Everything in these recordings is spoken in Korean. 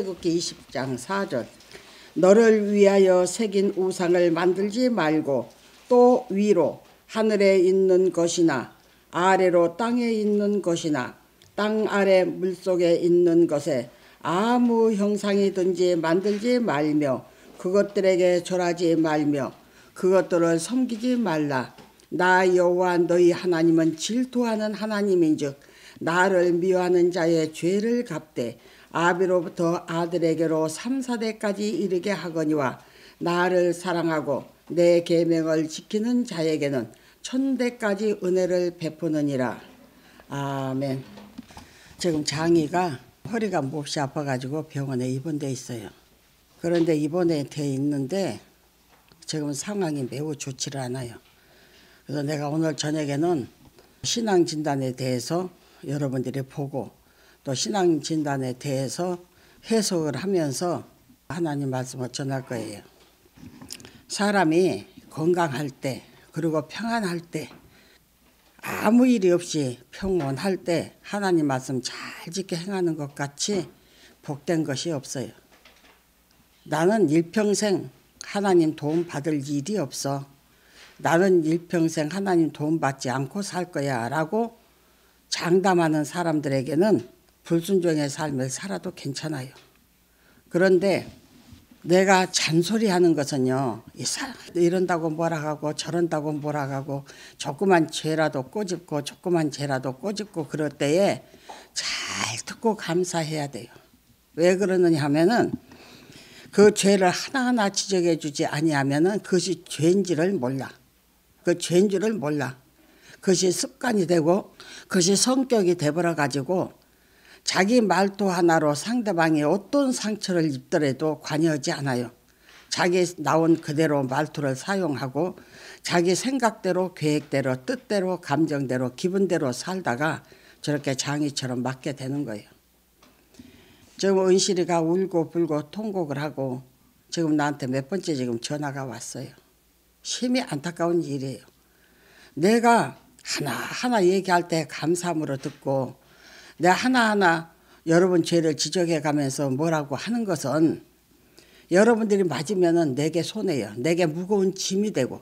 출애굽기 20장 4절 너를 위하여 새긴 우상을 만들지 말고 또 위로 하늘에 있는 것이나 아래로 땅에 있는 것이나 땅 아래 물속에 있는 것에 아무 형상이든지 만들지 말며 그것들에게 절하지 말며 그것들을 섬기지 말라 나 여호와 너희 하나님은 질투하는 하나님인즉 나를 미워하는 자의 죄를 갚되 아비로부터 아들에게로 3사대까지 이르게 하거니와 나를 사랑하고 내 계명을 지키는 자에게는 천대까지 은혜를 베푸느니라. 아멘. 지금 장이가 허리가 몹시 아파가지고 병원에 입원돼 있어요. 그런데 입원에 돼 있는데 지금 상황이 매우 좋지를 않아요. 그래서 내가 오늘 저녁에는 신앙 진단에 대해서 여러분들이 보고 또 신앙 진단에 대해서 해석을 하면서 하나님 말씀을 전할 거예요. 사람이 건강할 때 그리고 평안할 때 아무 일이 없이 평온할 때 하나님 말씀 잘 지켜 행하는 것 같이 복된 것이 없어요. 나는 일평생 하나님 도움 받을 일이 없어. 나는 일평생 하나님 도움 받지 않고 살 거야 라고 장담하는 사람들에게는 불순종의 삶을 살아도 괜찮아요. 그런데 내가 잔소리하는 것은요. 이런다고 뭐라 하고 저런다고 뭐라 하고 조그만 죄라도 꼬집고 조그만 죄라도 꼬집고 그럴 때에 잘 듣고 감사해야 돼요. 왜 그러느냐 하면은 그 죄를 하나하나 지적해 주지 아니하면은 그것이 죄인지를 몰라. 그 죄인 줄을 몰라. 그것이 습관이 되고 그것이 성격이 되버려 가지고 자기 말도 하나로 상대방이 어떤 상처를 입더라도 관여하지 않아요. 자기 나온 그대로 말투를 사용하고 자기 생각대로 계획대로 뜻대로 감정대로 기분대로 살다가 저렇게 장이처럼 맞게 되는 거예요. 지금 은실이가 울고 불고 통곡을 하고 지금 나한테 몇 번째 지금 전화가 왔어요. 심히 안타까운 일이에요. 내가 하나하나 얘기할 때 감사함으로 듣고 내가 하나하나 여러분 죄를 지적해 가면서 뭐라고 하는 것은 여러분들이 맞으면은 내게 손해요. 내게 무거운 짐이 되고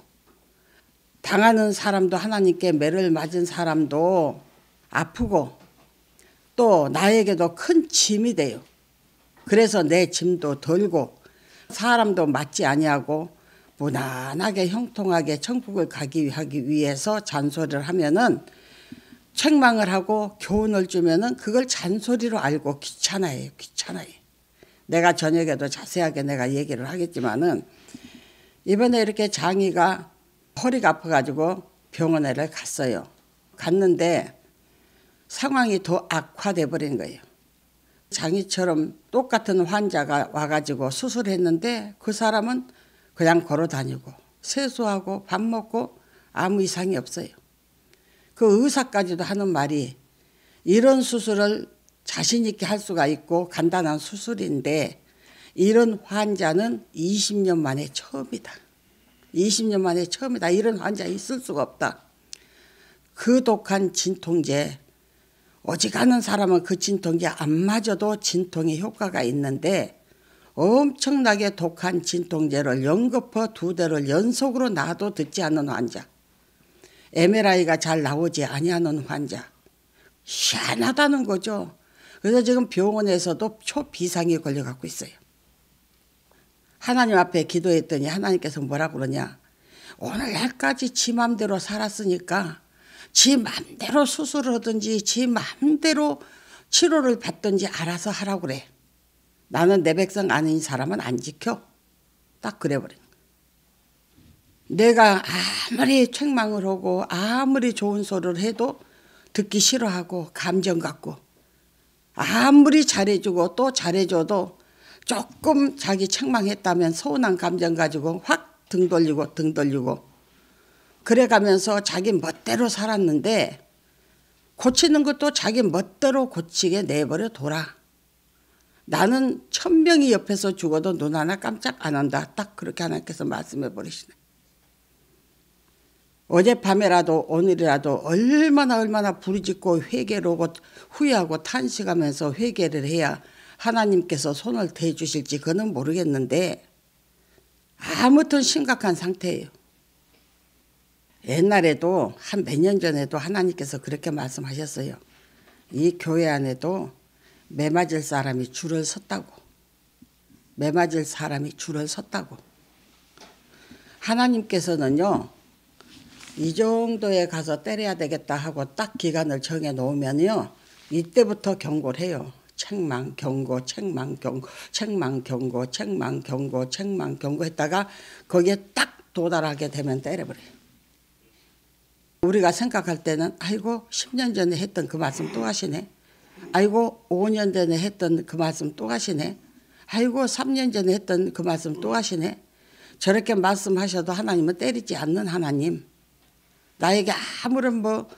당하는 사람도 하나님께 매를 맞은 사람도 아프고 또 나에게도 큰 짐이 돼요. 그래서 내 짐도 덜고 사람도 맞지 아니하고 무난하게 형통하게 천국을 가기 기 위해서 잔소리를 하면은 책망을 하고 교훈을 주면은 그걸 잔소리로 알고 귀찮아해요. 귀찮아해. 내가 저녁에도 자세하게 내가 얘기를 하겠지만은 이번에 이렇게 장이가 허리가 아파가지고 병원에를 갔어요. 갔는데 상황이 더 악화돼 버린 거예요. 장이처럼 똑같은 환자가 와가지고 수술했는데 그 사람은 그냥 걸어 다니고 세수하고 밥 먹고 아무 이상이 없어요. 그 의사까지도 하는 말이 이런 수술을 자신 있게 할 수가 있고 간단한 수술인데 이런 환자는 20년 만에 처음이다. 20년 만에 처음이다. 이런 환자 있을 수가 없다. 그 독한 진통제 오직하는 사람은 그 진통제 안 맞아도 진통에 효과가 있는데 엄청나게 독한 진통제를 연거퍼두 대를 연속으로 놔도 듣지 않는 환자 MRI가 잘 나오지 아니하는 환자. 희한하다는 거죠. 그래서 지금 병원에서도 초비상에 걸려 갖고 있어요. 하나님 앞에 기도했더니 하나님께서 뭐라 그러냐. 오늘날까지 지 맘대로 살았으니까 지 맘대로 수술을 하든지 지 맘대로 치료를 받든지 알아서 하라고 그래. 나는 내 백성 아닌 사람은 안 지켜. 딱 그래 버린. 내가 아무리 책망을 하고 아무리 좋은 소리를 해도 듣기 싫어하고 감정 갖고 아무리 잘해주고 또 잘해줘도 조금 자기 책망했다면 서운한 감정 가지고 확 등 돌리고 등 돌리고 그래가면서 자기 멋대로 살았는데 고치는 것도 자기 멋대로 고치게 내버려 둬라. 나는 천 명이 옆에서 죽어도 눈 하나 깜짝 안 한다. 딱 그렇게 하나님께서 말씀해 버리시네. 어젯밤에라도 오늘이라도 얼마나 얼마나 부르짖고 회개로고 후회하고 탄식하면서 회개를 해야 하나님께서 손을 대주실지 그는 모르겠는데 아무튼 심각한 상태예요. 옛날에도 한 몇 년 전에도 하나님께서 그렇게 말씀하셨어요. 이 교회 안에도 매맞을 사람이 줄을 섰다고. 매맞을 사람이 줄을 섰다고. 하나님께서는요. 이 정도에 가서 때려야 되겠다 하고 딱 기간을 정해 놓으면요. 이때부터 경고를 해요. 책망 경고, 책망 경고, 책망 경고, 책망 경고, 책망 경고 했다가 거기에 딱 도달하게 되면 때려버려요. 우리가 생각할 때는 아이고 10년 전에 했던 그 말씀 또 하시네. 아이고 5년 전에 했던 그 말씀 또 하시네. 아이고 3년 전에 했던 그 말씀 또 하시네. 저렇게 말씀하셔도 하나님은 때리지 않는 하나님. 나에게 아무런 뭐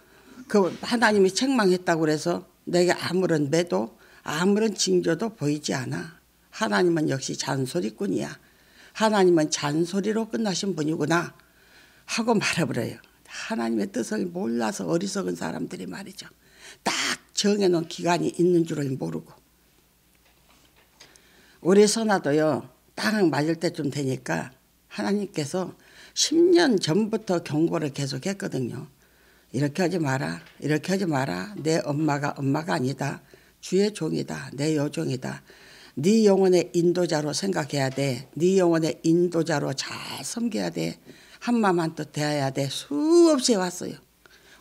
그 하나님이 책망했다고 그래서 내게 아무런 매도 아무런 징조도 보이지 않아. 하나님은 역시 잔소리꾼이야. 하나님은 잔소리로 끝나신 분이구나 하고 말해버려요. 하나님의 뜻을 몰라서 어리석은 사람들이 말이죠. 딱 정해놓은 기간이 있는 줄을 모르고. 우리 선아도요, 땅 맞을 때쯤 되니까 하나님께서 10년 전부터 경고를 계속 했거든요. 이렇게 하지 마라. 이렇게 하지 마라. 내 엄마가 엄마가 아니다. 주의 종이다. 내 여종이다. 네 영혼의 인도자로 생각해야 돼. 네 영혼의 인도자로 잘 섬겨야 돼. 한마만또뜻 대해야 돼. 수없이 왔어요.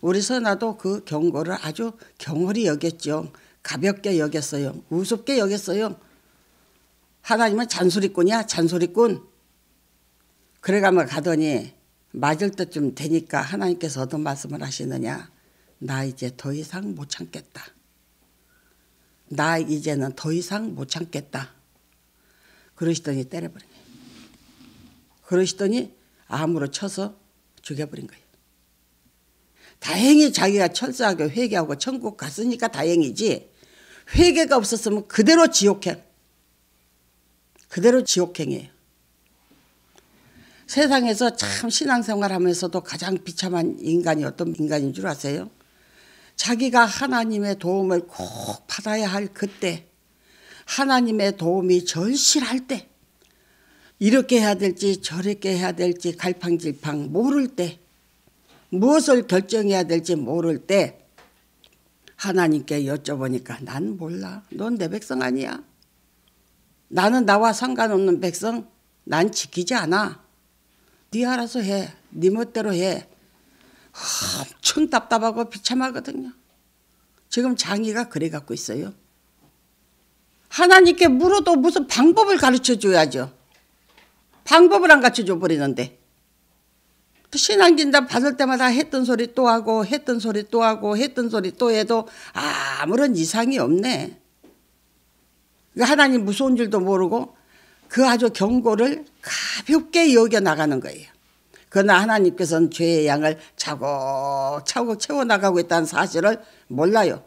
우리 선아도 그 경고를 아주 경홀히 여겼죠. 가볍게 여겼어요. 우습게 여겼어요. 하나님은 잔소리꾼이야. 잔소리꾼. 그래가며 가더니 맞을 때쯤 되니까 하나님께서 어떤 말씀을 하시느냐. 나 이제 더 이상 못 참겠다. 나 이제는 더 이상 못 참겠다. 그러시더니 때려버린 거예요. 그러시더니 암으로 쳐서 죽여버린 거예요. 다행히 자기가 철저하게 회개하고 천국 갔으니까 다행이지 회개가 없었으면 그대로 지옥행. 그대로 지옥행이에요. 세상에서 참 신앙생활 하면서도 가장 비참한 인간이 어떤 인간인 줄 아세요? 자기가 하나님의 도움을 꼭 받아야 할 그때, 하나님의 도움이 절실할 때, 이렇게 해야 될지 저렇게 해야 될지 갈팡질팡 모를 때, 무엇을 결정해야 될지 모를 때, 하나님께 여쭤보니까 난 몰라. 넌 내 백성 아니야. 나는 나와 상관없는 백성. 난 지키지 않아. 네 알아서 해. 네 멋대로 해. 엄청 답답하고 비참하거든요. 지금 장애가 그래 갖고 있어요. 하나님께 물어도 무슨 방법을 가르쳐 줘야죠. 방법을 안 가르쳐 줘 버리는데. 신앙진단 받을 때마다 했던 소리 또 하고 했던 소리 또 하고 했던 소리 또 해도 아무런 이상이 없네. 그러니까 하나님 무서운 줄도 모르고 그 아주 경고를 가볍게 여겨 나가는 거예요. 그러나 하나님께서는 죄의 양을 차곡차곡 채워나가고 있다는 사실을 몰라요.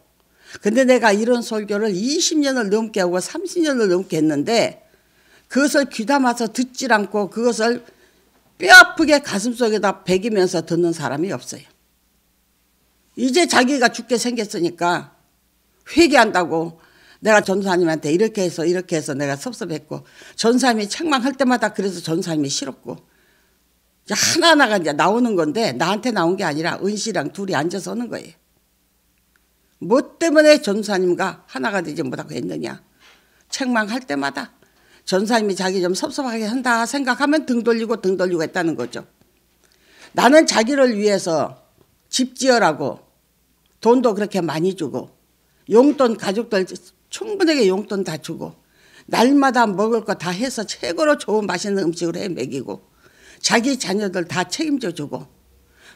근데 내가 이런 설교를 20년을 넘게 하고 30년을 넘게 했는데 그것을 귀담아서 듣질 않고 그것을 뼈 아프게 가슴속에다 베기면서 듣는 사람이 없어요. 이제 자기가 죽게 생겼으니까 회개한다고 내가 전사님한테 이렇게 해서 이렇게 해서 내가 섭섭했고 전사님이 책망할 때마다 그래서 전사님이 싫었고 이제 하나하나가 이제 나오는 건데 나한테 나온 게 아니라 은씨랑 둘이 앉아서 오는 거예요. 뭐 때문에 전사님과 하나가 되지 못하고 했느냐. 책망할 때마다 전사님이 자기 좀 섭섭하게 한다 생각하면 등 돌리고 등 돌리고 했다는 거죠. 나는 자기를 위해서 집 지어라고 돈도 그렇게 많이 주고 용돈 가족들 충분하게 용돈 다 주고 날마다 먹을 거 다 해서 최고로 좋은 맛있는 음식을 해 먹이고 자기 자녀들 다 책임져 주고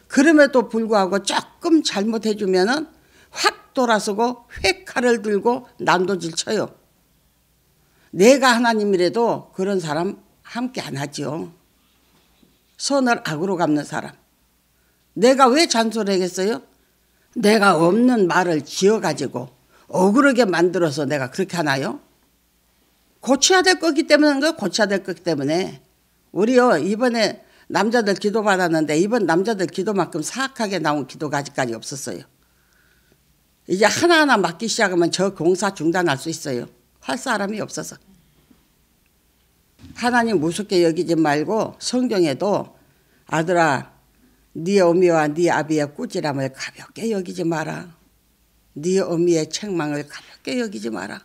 그럼에도 불구하고 조금 잘못해 주면은 확 돌아서고 회칼을 들고 난도질 쳐요. 내가 하나님이라도 그런 사람 함께 안 하지요. 손을 악으로 감는 사람. 내가 왜 잔소리 하겠어요? 내가 없는 말을 지어가지고 억울하게 만들어서 내가 그렇게 하나요? 고쳐야 될 거기 때문에 하 고쳐야 될 거기 때문에. 우리요, 이번에 남자들 기도 받았는데 이번 남자들 기도만큼 사악하게 나온 기도가 아직까지 없었어요. 이제 하나하나 맡기 시작하면 저 공사 중단할 수 있어요. 할 사람이 없어서. 하나님 무섭게 여기지 말고 성경에도 아들아 네 어미와 네 아비의 꾸지람을 가볍게 여기지 마라. 네 어미의 책망을 가볍게 여기지 마라.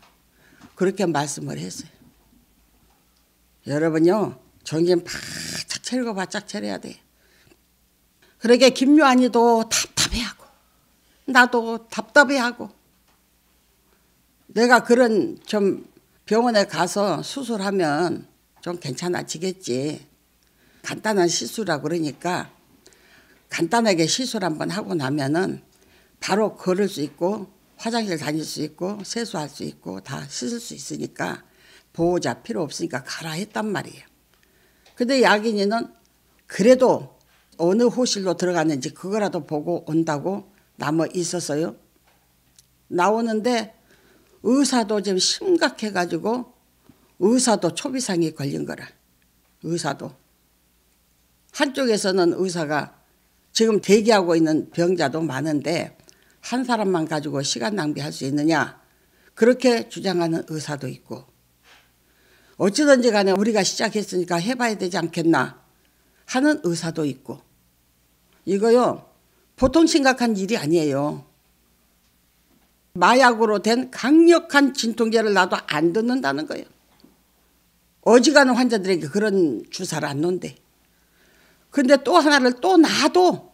그렇게 말씀을 했어요. 여러분요. 정신 바짝 차리고 바짝 차려야 돼. 그러게 김요한이도 답답해하고 나도 답답해하고 내가 그런 좀 병원에 가서 수술하면 좀 괜찮아지겠지. 간단한 시술이라 그러니까 간단하게 시술 한번 하고 나면은 바로 걸을 수 있고 화장실 다닐 수 있고 세수할 수 있고 다 씻을 수 있으니까 보호자 필요 없으니까 가라 했단 말이에요. 근데 야기니는 그래도 어느 호실로 들어갔는지 그거라도 보고 온다고 남아 있었어요. 나오는데 의사도 지금 심각해가지고 의사도 초비상에 걸린 거라. 의사도. 한쪽에서는 의사가 지금 대기하고 있는 병자도 많은데 한 사람만 가지고 시간 낭비할 수 있느냐 그렇게 주장하는 의사도 있고 어찌든지 간에 우리가 시작했으니까 해봐야 되지 않겠나 하는 의사도 있고 이거요 보통 심각한 일이 아니에요. 마약으로 된 강력한 진통제를 나도안 듣는다는 거예요. 어지간한 환자들에게 그런 주사를 안 놓는데. 근데 또 하나를 또 놔도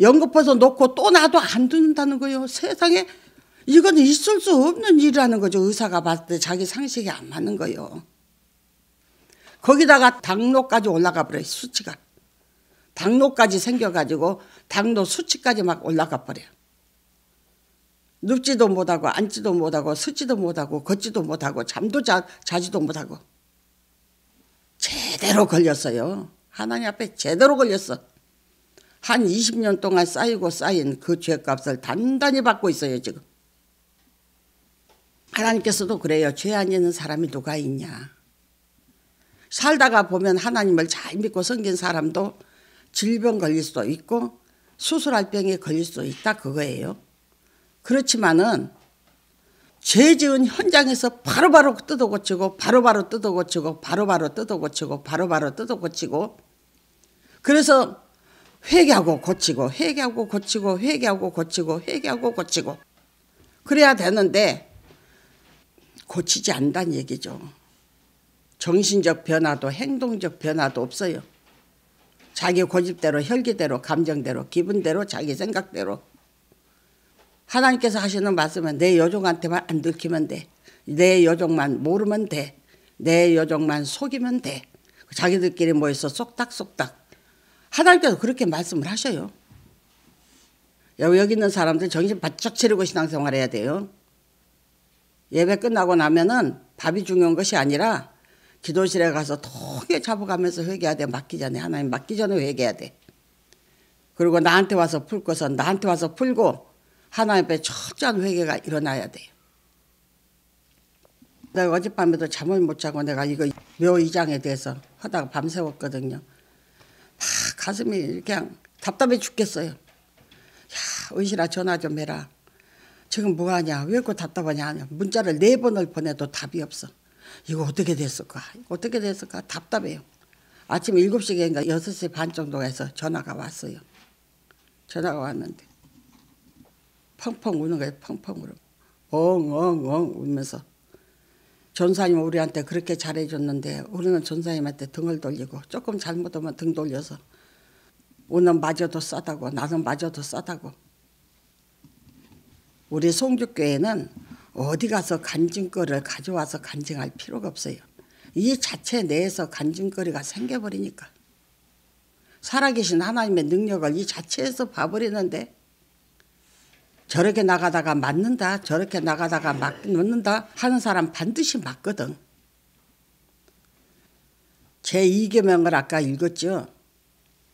연급해서 놓고 또 놔도 안 듣는다는 거예요. 세상에 이건 있을 수 없는 일이라는 거죠. 의사가 봤을 때 자기 상식이 안 맞는 거예요. 거기다가 당뇨까지 올라가 버려요. 수치가. 당뇨까지 생겨가지고 당뇨 수치까지 막 올라가 버려요. 눕지도 못하고 앉지도 못하고 서지도 못하고 걷지도 못하고 잠도 자, 자지도 못하고 제대로 걸렸어요. 하나님 앞에 제대로 걸렸어. 한 20년 동안 쌓이고 쌓인 그 죄값을 단단히 받고 있어요 지금. 하나님께서도 그래요. 죄 아니는 사람이 누가 있냐. 살다가 보면 하나님을 잘 믿고 섬긴 사람도 질병 걸릴 수도 있고 수술할 병에 걸릴 수도 있다 그거예요. 그렇지만은 죄 지은 현장에서 바로바로 뜯어 고치고 바로바로 뜯어 고치고 바로바로 뜯어 고치고 바로바로 뜯어 고치고 그래서 회개하고 고치고 회개하고 고치고 회개하고 고치고 회개하고 고치고 그래야 되는데 고치지 않는다는 얘기죠. 정신적 변화도 행동적 변화도 없어요. 자기 고집대로 혈기대로 감정대로 기분대로 자기 생각대로 하나님께서 하시는 말씀은 내 여종한테만 안 들키면 돼. 내 여종만 모르면 돼. 내 여종만 속이면 돼. 자기들끼리 모여서 쏙닥쏙닥 하나님께서 그렇게 말씀을 하셔요. 여기 있는 사람들 정신 바짝 차리고 신앙생활 해야 돼요. 예배 끝나고 나면은 밥이 중요한 것이 아니라 기도실에 가서 통에 잡아가면서 회개해야 돼. 맡기 전에 하나님 맡기 전에 회개해야 돼. 그리고 나한테 와서 풀 것은 나한테 와서 풀고 하나님 앞에 철한 회개가 일어나야 돼 내가 어젯밤에도 잠을 못 자고 내가 이거 묘 이장에 대해서 하다가 밤새웠거든요. 가슴이 그냥 답답해 죽겠어요. 야, 은신아 전화 좀 해라. 지금 뭐하냐? 왜그렇게 답답하냐? 문자를 네 번을 보내도 답이 없어. 이거 어떻게 됐을까? 어떻게 됐을까? 답답해요. 아침 7시인가 6시 반 정도가 해서 전화가 왔어요. 전화가 왔는데 펑펑 우는 거예요. 펑펑 울어. 엉엉엉 울면서 전사님 우리한테 그렇게 잘해줬는데 우리는 전사님한테 등을 돌리고 조금 잘못하면 등 돌려서 오늘 마저도 싸다고 나는 마저도 싸다고. 우리 송주교회는 어디 가서 간증거를 가져와서 간증할 필요가 없어요. 이 자체 내에서 간증거리가 생겨버리니까. 살아계신 하나님의 능력을 이 자체에서 봐버리는데 저렇게 나가다가 맞는다 저렇게 나가다가 맞는다 하는 사람 반드시 맞거든. 제2계명을 아까 읽었죠.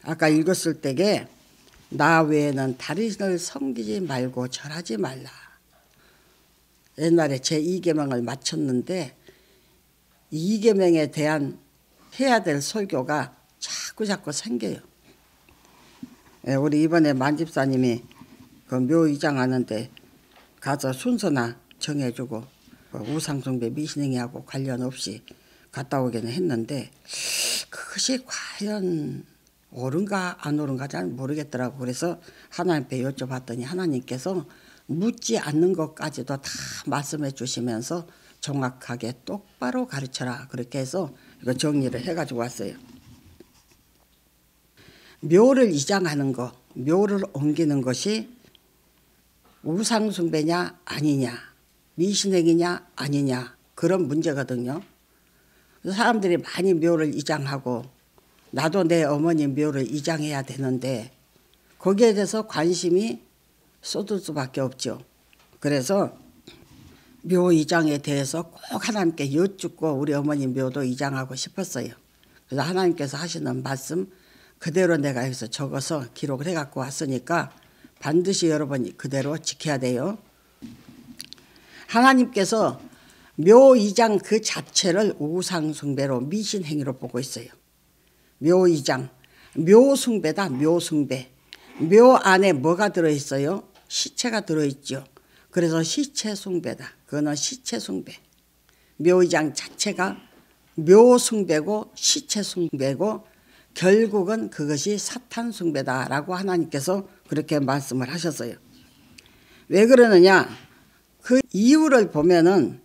아까 읽었을 때 게 나 외에는 다리신을 섬기지 말고 절하지 말라. 옛날에 제2계명을 마쳤는데 2계명에 대한 해야 될 설교가 자꾸 자꾸 생겨요. 예, 우리 이번에 만집사님이 그 묘의장 하는데 가서 순서나 정해주고 뭐 우상숭배 미신행위하고 관련 없이 갔다 오기는 했는데 그것이 과연 옳은가 안 옳은가 잘 모르겠더라고. 그래서 하나님께 여쭤봤더니 하나님께서 묻지 않는 것까지도 다 말씀해 주시면서 정확하게 똑바로 가르쳐라. 그렇게 해서 이거 정리를 해가지고 왔어요. 묘를 이장하는 것, 묘를 옮기는 것이 우상숭배냐 아니냐, 미신행이냐 아니냐 그런 문제거든요. 사람들이 많이 묘를 이장하고 나도 내 어머니 묘를 이장해야 되는데 거기에 대해서 관심이 쏟을 수밖에 없죠. 그래서 묘 이장에 대해서 꼭 하나님께 여쭙고 우리 어머니 묘도 이장하고 싶었어요. 그래서 하나님께서 하시는 말씀 그대로 내가 여기서 적어서 기록을 해갖고 왔으니까 반드시 여러분이 그대로 지켜야 돼요. 하나님께서 묘이장 그 자체를 우상숭배로 미신행위로 보고 있어요. 묘이장 묘숭배다 묘숭배 묘 안에 뭐가 들어있어요? 시체가 들어있죠. 그래서 시체 숭배다. 그거는 시체 숭배. 묘의장 자체가 묘 숭배고 시체 숭배고 결국은 그것이 사탄 숭배다라고 하나님께서 그렇게 말씀을 하셨어요. 왜 그러느냐? 그 이유를 보면은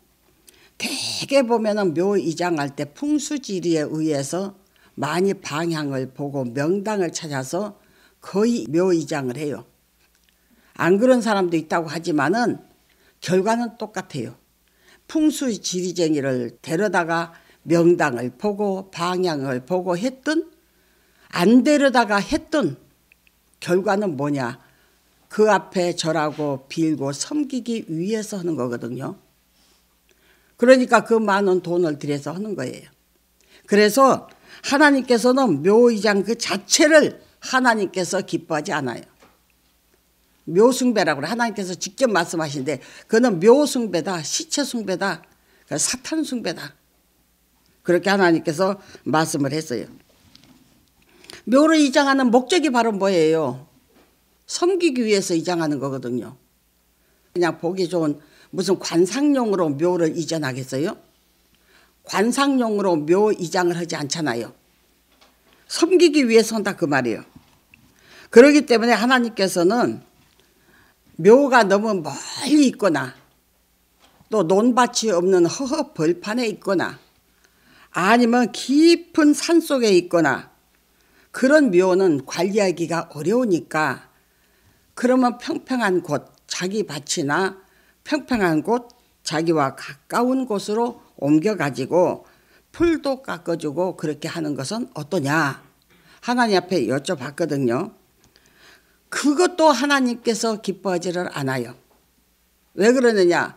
대개 보면은 묘의장 할 때 풍수지리에 의해서 많이 방향을 보고 명당을 찾아서 거의 묘의장을 해요. 안 그런 사람도 있다고 하지만은 결과는 똑같아요. 풍수 지리쟁이를 데려다가 명당을 보고 방향을 보고 했든 안 데려다가 했든 결과는 뭐냐? 그 앞에 절하고 빌고 섬기기 위해서 하는 거거든요. 그러니까 그 많은 돈을 들여서 하는 거예요. 그래서 하나님께서는 묘의장 그 자체를 하나님께서 기뻐하지 않아요. 묘숭배라고 하나님께서 직접 말씀하시는데 그는 묘숭배다, 시체숭배다, 그 사탄숭배다. 그렇게 하나님께서 말씀을 했어요. 묘를 이장하는 목적이 바로 뭐예요? 섬기기 위해서 이장하는 거거든요. 그냥 보기 좋은 무슨 관상용으로 묘를 이전하겠어요? 관상용으로 묘 이장을 하지 않잖아요. 섬기기 위해서 한다 그 말이에요. 그러기 때문에 하나님께서는 묘가 너무 멀리 있거나 또 논밭이 없는 허허 벌판에 있거나 아니면 깊은 산 속에 있거나 그런 묘는 관리하기가 어려우니까 그러면 평평한 곳 자기 밭이나 평평한 곳 자기와 가까운 곳으로 옮겨가지고 풀도 깎아주고 그렇게 하는 것은 어떠냐 하나님 앞에 여쭤봤거든요. 그것도 하나님께서 기뻐하지를 않아요. 왜 그러느냐?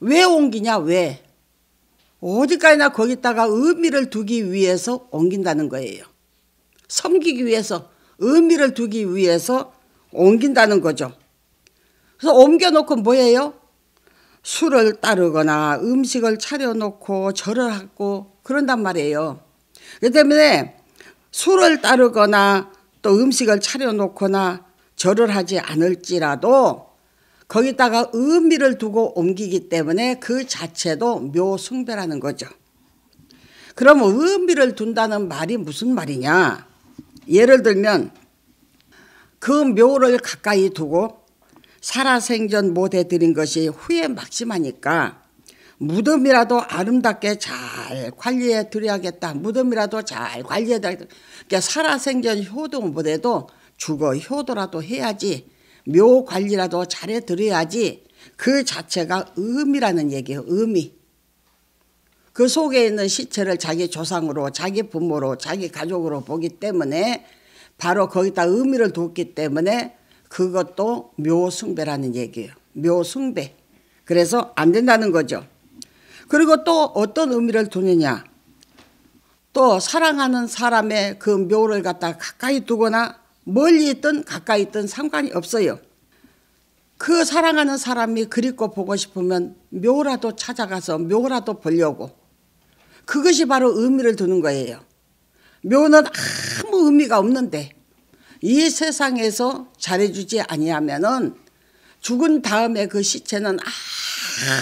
왜 옮기냐? 왜? 어디까지나 거기다가 의미를 두기 위해서 옮긴다는 거예요. 섬기기 위해서, 의미를 두기 위해서 옮긴다는 거죠. 그래서 옮겨놓고 뭐예요? 술을 따르거나 음식을 차려놓고 절을 하고 그런단 말이에요. 그 때문에 술을 따르거나 또 음식을 차려놓거나 절을 하지 않을지라도 거기다가 의미를 두고 옮기기 때문에 그 자체도 묘숭배라는 거죠. 그럼 의미를 둔다는 말이 무슨 말이냐? 예를 들면 그 묘를 가까이 두고 살아생전 못해드린 것이 후회 막심하니까 무덤이라도 아름답게 잘 관리해 드려야겠다. 무덤이라도 잘 관리해 드려야겠다. 그러니까 살아생전 효도 못해도 죽어 효도라도 해야지. 묘 관리라도 잘해 드려야지. 그 자체가 의미라는 얘기예요. 의미. 그 속에 있는 시체를 자기 조상으로 자기 부모로 자기 가족으로 보기 때문에 바로 거기다 의미를 뒀기 때문에 그것도 묘승배라는 얘기예요. 묘승배. 그래서 안 된다는 거죠. 그리고 또 어떤 의미를 두느냐. 또 사랑하는 사람의 그 묘를 갖다 가까이 가 두거나 멀리 있든 가까이 있든 상관이 없어요. 그 사랑하는 사람이 그립고 보고 싶으면 묘라도 찾아가서 묘라도 보려고. 그것이 바로 의미를 두는 거예요. 묘는 아무 의미가 없는데 이 세상에서 잘해주지 아니하면은 죽은 다음에 그 시체는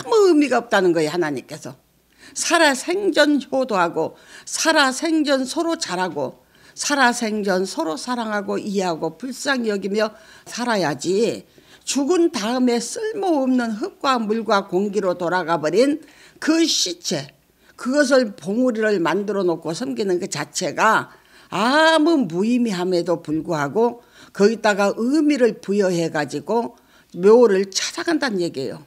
아무 의미가 없다는 거예요 하나님께서 살아생전 효도하고 살아생전 서로 잘하고 살아생전 서로 사랑하고 이해하고 불쌍히 여기며 살아야지 죽은 다음에 쓸모없는 흙과 물과 공기로 돌아가 버린 그 시체 그것을 봉우리를 만들어 놓고 섬기는 그 자체가 아무 무의미함에도 불구하고 거기다가 의미를 부여해 가지고 묘를 찾아간다는 얘기예요.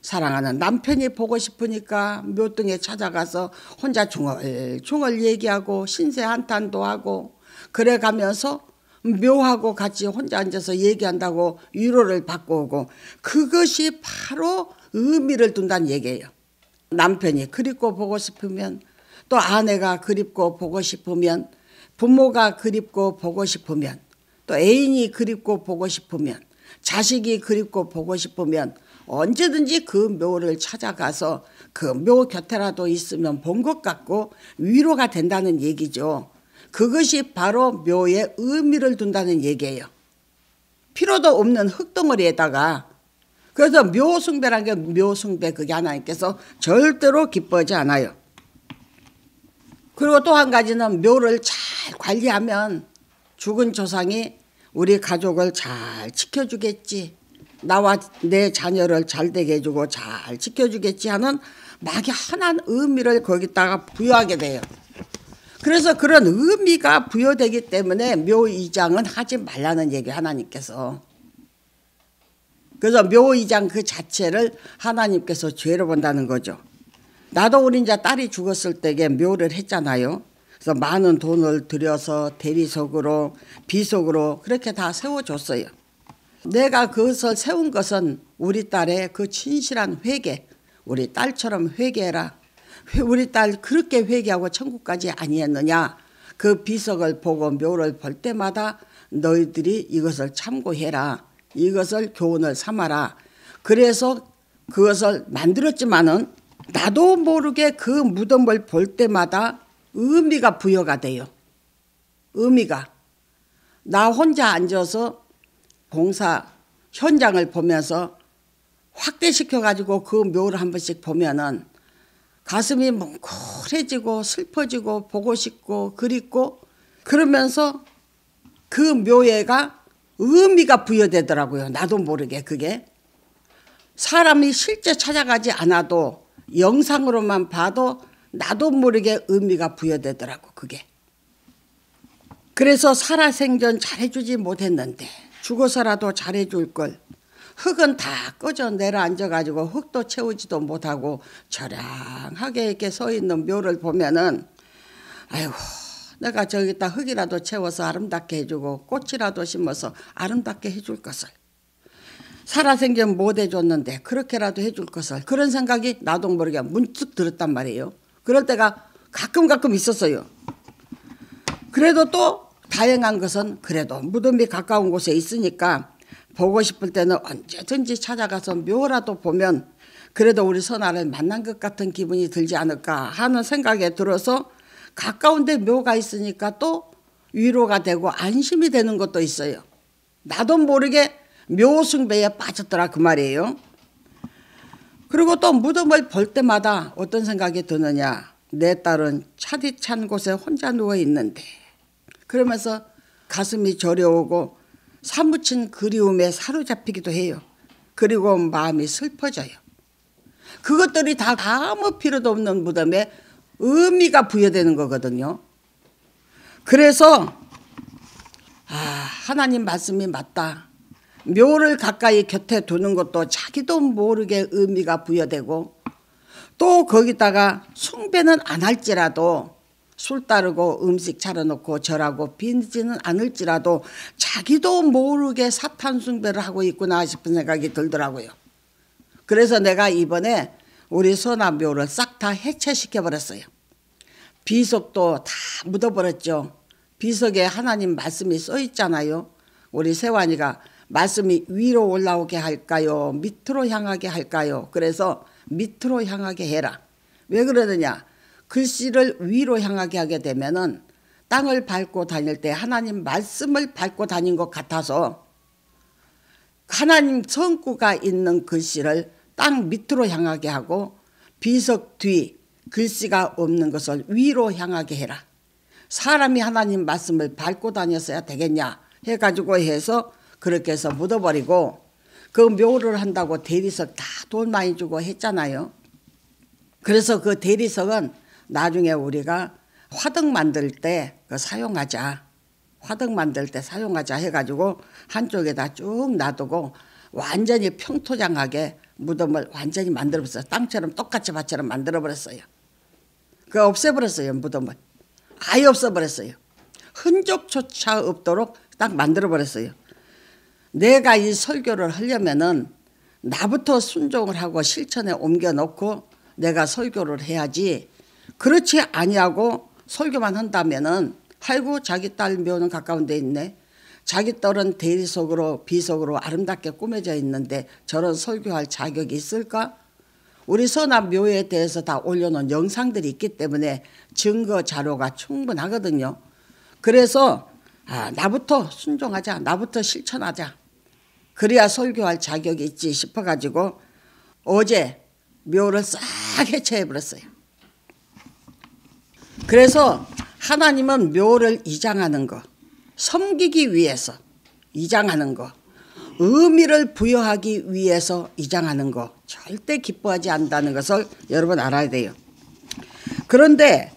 사랑하는 남편이 보고 싶으니까 묘등에 찾아가서 혼자 중얼중얼 얘기하고 신세 한탄도 하고 그래 가면서 묘하고 같이 혼자 앉아서 얘기한다고 위로를 받고 오고 그것이 바로 의미를 둔다는 얘기예요. 남편이 그립고 보고 싶으면 또 아내가 그립고 보고 싶으면 부모가 그립고 보고 싶으면 또 애인이 그립고 보고 싶으면 자식이 그립고 보고 싶으면 언제든지 그 묘를 찾아가서 그 묘 곁에라도 있으면 본 것 같고 위로가 된다는 얘기죠. 그것이 바로 묘의 의미를 둔다는 얘기예요. 필요도 없는 흙덩어리에다가 그래서 묘숭배란 게 묘숭배 그게 하나님께서 절대로 기뻐하지 않아요. 그리고 또 한 가지는 묘를 잘 관리하면 죽은 조상이 우리 가족을 잘 지켜주겠지. 나와 내 자녀를 잘 되게 해주고 잘 지켜주겠지 하는 막연한 의미를 거기다가 부여하게 돼요. 그래서 그런 의미가 부여되기 때문에 묘이장은 하지 말라는 얘기 하나님께서. 그래서 묘이장 그 자체를 하나님께서 죄로 본다는 거죠. 나도 우린 이제 딸이 죽었을 때에 묘를 했잖아요. 그래서 많은 돈을 들여서 대리석으로 비석으로 그렇게 다 세워줬어요. 내가 그것을 세운 것은 우리 딸의 그 진실한 회개, 우리 딸처럼 회개해라. 우리 딸 그렇게 회개하고 천국까지 아니었느냐. 그 비석을 보고 묘를 볼 때마다 너희들이 이것을 참고해라. 이것을 교훈을 삼아라. 그래서 그것을 만들었지만은 나도 모르게 그 무덤을 볼 때마다 의미가 부여가 돼요. 의미가. 나 혼자 앉아서 공사 현장을 보면서 확대시켜가지고 그 묘를 한 번씩 보면은 가슴이 뭉클해지고 슬퍼지고 보고 싶고 그립고 그러면서 그 묘에가 의미가 부여되더라고요. 나도 모르게 그게. 사람이 실제 찾아가지 않아도 영상으로만 봐도 나도 모르게 의미가 부여되더라고 그게. 그래서 살아생전 잘해주지 못했는데 죽어서라도 잘해줄 걸 흙은 다 꺼져 내려앉아가지고 흙도 채우지도 못하고 저량하게 이렇게 서 있는 묘를 보면은 아이고 내가 저기다 흙이라도 채워서 아름답게 해주고 꽃이라도 심어서 아름답게 해줄 것을 살아생겨 못 해줬는데 그렇게라도 해줄 것을 그런 생각이 나도 모르게 문득 들었단 말이에요. 그럴 때가 가끔 가끔 있었어요. 그래도 또 다행한 것은 그래도 무덤이 가까운 곳에 있으니까 보고 싶을 때는 언제든지 찾아가서 묘라도 보면 그래도 우리 선아를 만난 것 같은 기분이 들지 않을까 하는 생각에 들어서 가까운데 묘가 있으니까 또 위로가 되고 안심이 되는 것도 있어요. 나도 모르게 묘숭배에 빠졌더라 그 말이에요. 그리고 또 무덤을 볼 때마다 어떤 생각이 드느냐. 내 딸은 차디찬 곳에 혼자 누워 있는데. 그러면서 가슴이 저려오고 사무친 그리움에 사로잡히기도 해요. 그리고 마음이 슬퍼져요. 그것들이 다 아무 필요도 없는 무덤에 의미가 부여되는 거거든요. 그래서 아, 하나님 말씀이 맞다. 묘를 가까이 곁에 두는 것도 자기도 모르게 의미가 부여되고 또 거기다가 숭배는 안 할지라도 술 따르고 음식 차려놓고 절하고 빈지는 않을지라도 자기도 모르게 사탄 숭배를 하고 있구나 싶은 생각이 들더라고요. 그래서 내가 이번에 우리 소나묘를싹 다 해체시켜 버렸어요. 비석도 다 묻어버렸죠. 비석에 하나님 말씀이 써 있잖아요. 우리 세환이가 말씀이 위로 올라오게 할까요? 밑으로 향하게 할까요? 그래서 밑으로 향하게 해라. 왜 그러느냐? 글씨를 위로 향하게 하게 되면은 땅을 밟고 다닐 때 하나님 말씀을 밟고 다닌 것 같아서 하나님 성구가 있는 글씨를 땅 밑으로 향하게 하고 비석 뒤 글씨가 없는 것을 위로 향하게 해라. 사람이 하나님 말씀을 밟고 다녔어야 되겠냐 해가지고 해서 그렇게 해서 묻어버리고 그 묘를 한다고 대리석 다 돈 많이 주고 했잖아요. 그래서 그 대리석은 나중에 우리가 화덕 만들 때그 사용하자. 화덕 만들 때 사용하자 해가지고 한쪽에다 쭉 놔두고 완전히 평토장하게 무덤을 완전히 만들어버렸어요. 땅처럼 똑같이 밭처럼 만들어버렸어요. 그 없애버렸어요. 무덤을. 아예 없어버렸어요. 흔적조차 없도록 딱 만들어버렸어요. 내가 이 설교를 하려면은 나부터 순종을 하고 실천에 옮겨놓고 내가 설교를 해야지 그렇지 아니하고 설교만 한다면은 아이고 자기 딸 묘는 가까운 데 있네 자기 딸은 대리석으로 비석으로 아름답게 꾸며져 있는데 저런 설교할 자격이 있을까? 우리 선한 묘에 대해서 다 올려놓은 영상들이 있기 때문에 증거 자료가 충분하거든요. 그래서 아, 나부터 순종하자, 나부터 실천하자. 그래야 설교할 자격이 있지 싶어가지고 어제 묘를 싹 해체해버렸어요. 그래서 하나님은 묘를 이장하는 거, 섬기기 위해서 이장하는 거, 의미를 부여하기 위해서 이장하는 거 절대 기뻐하지 않는다는 것을 여러분 알아야 돼요. 그런데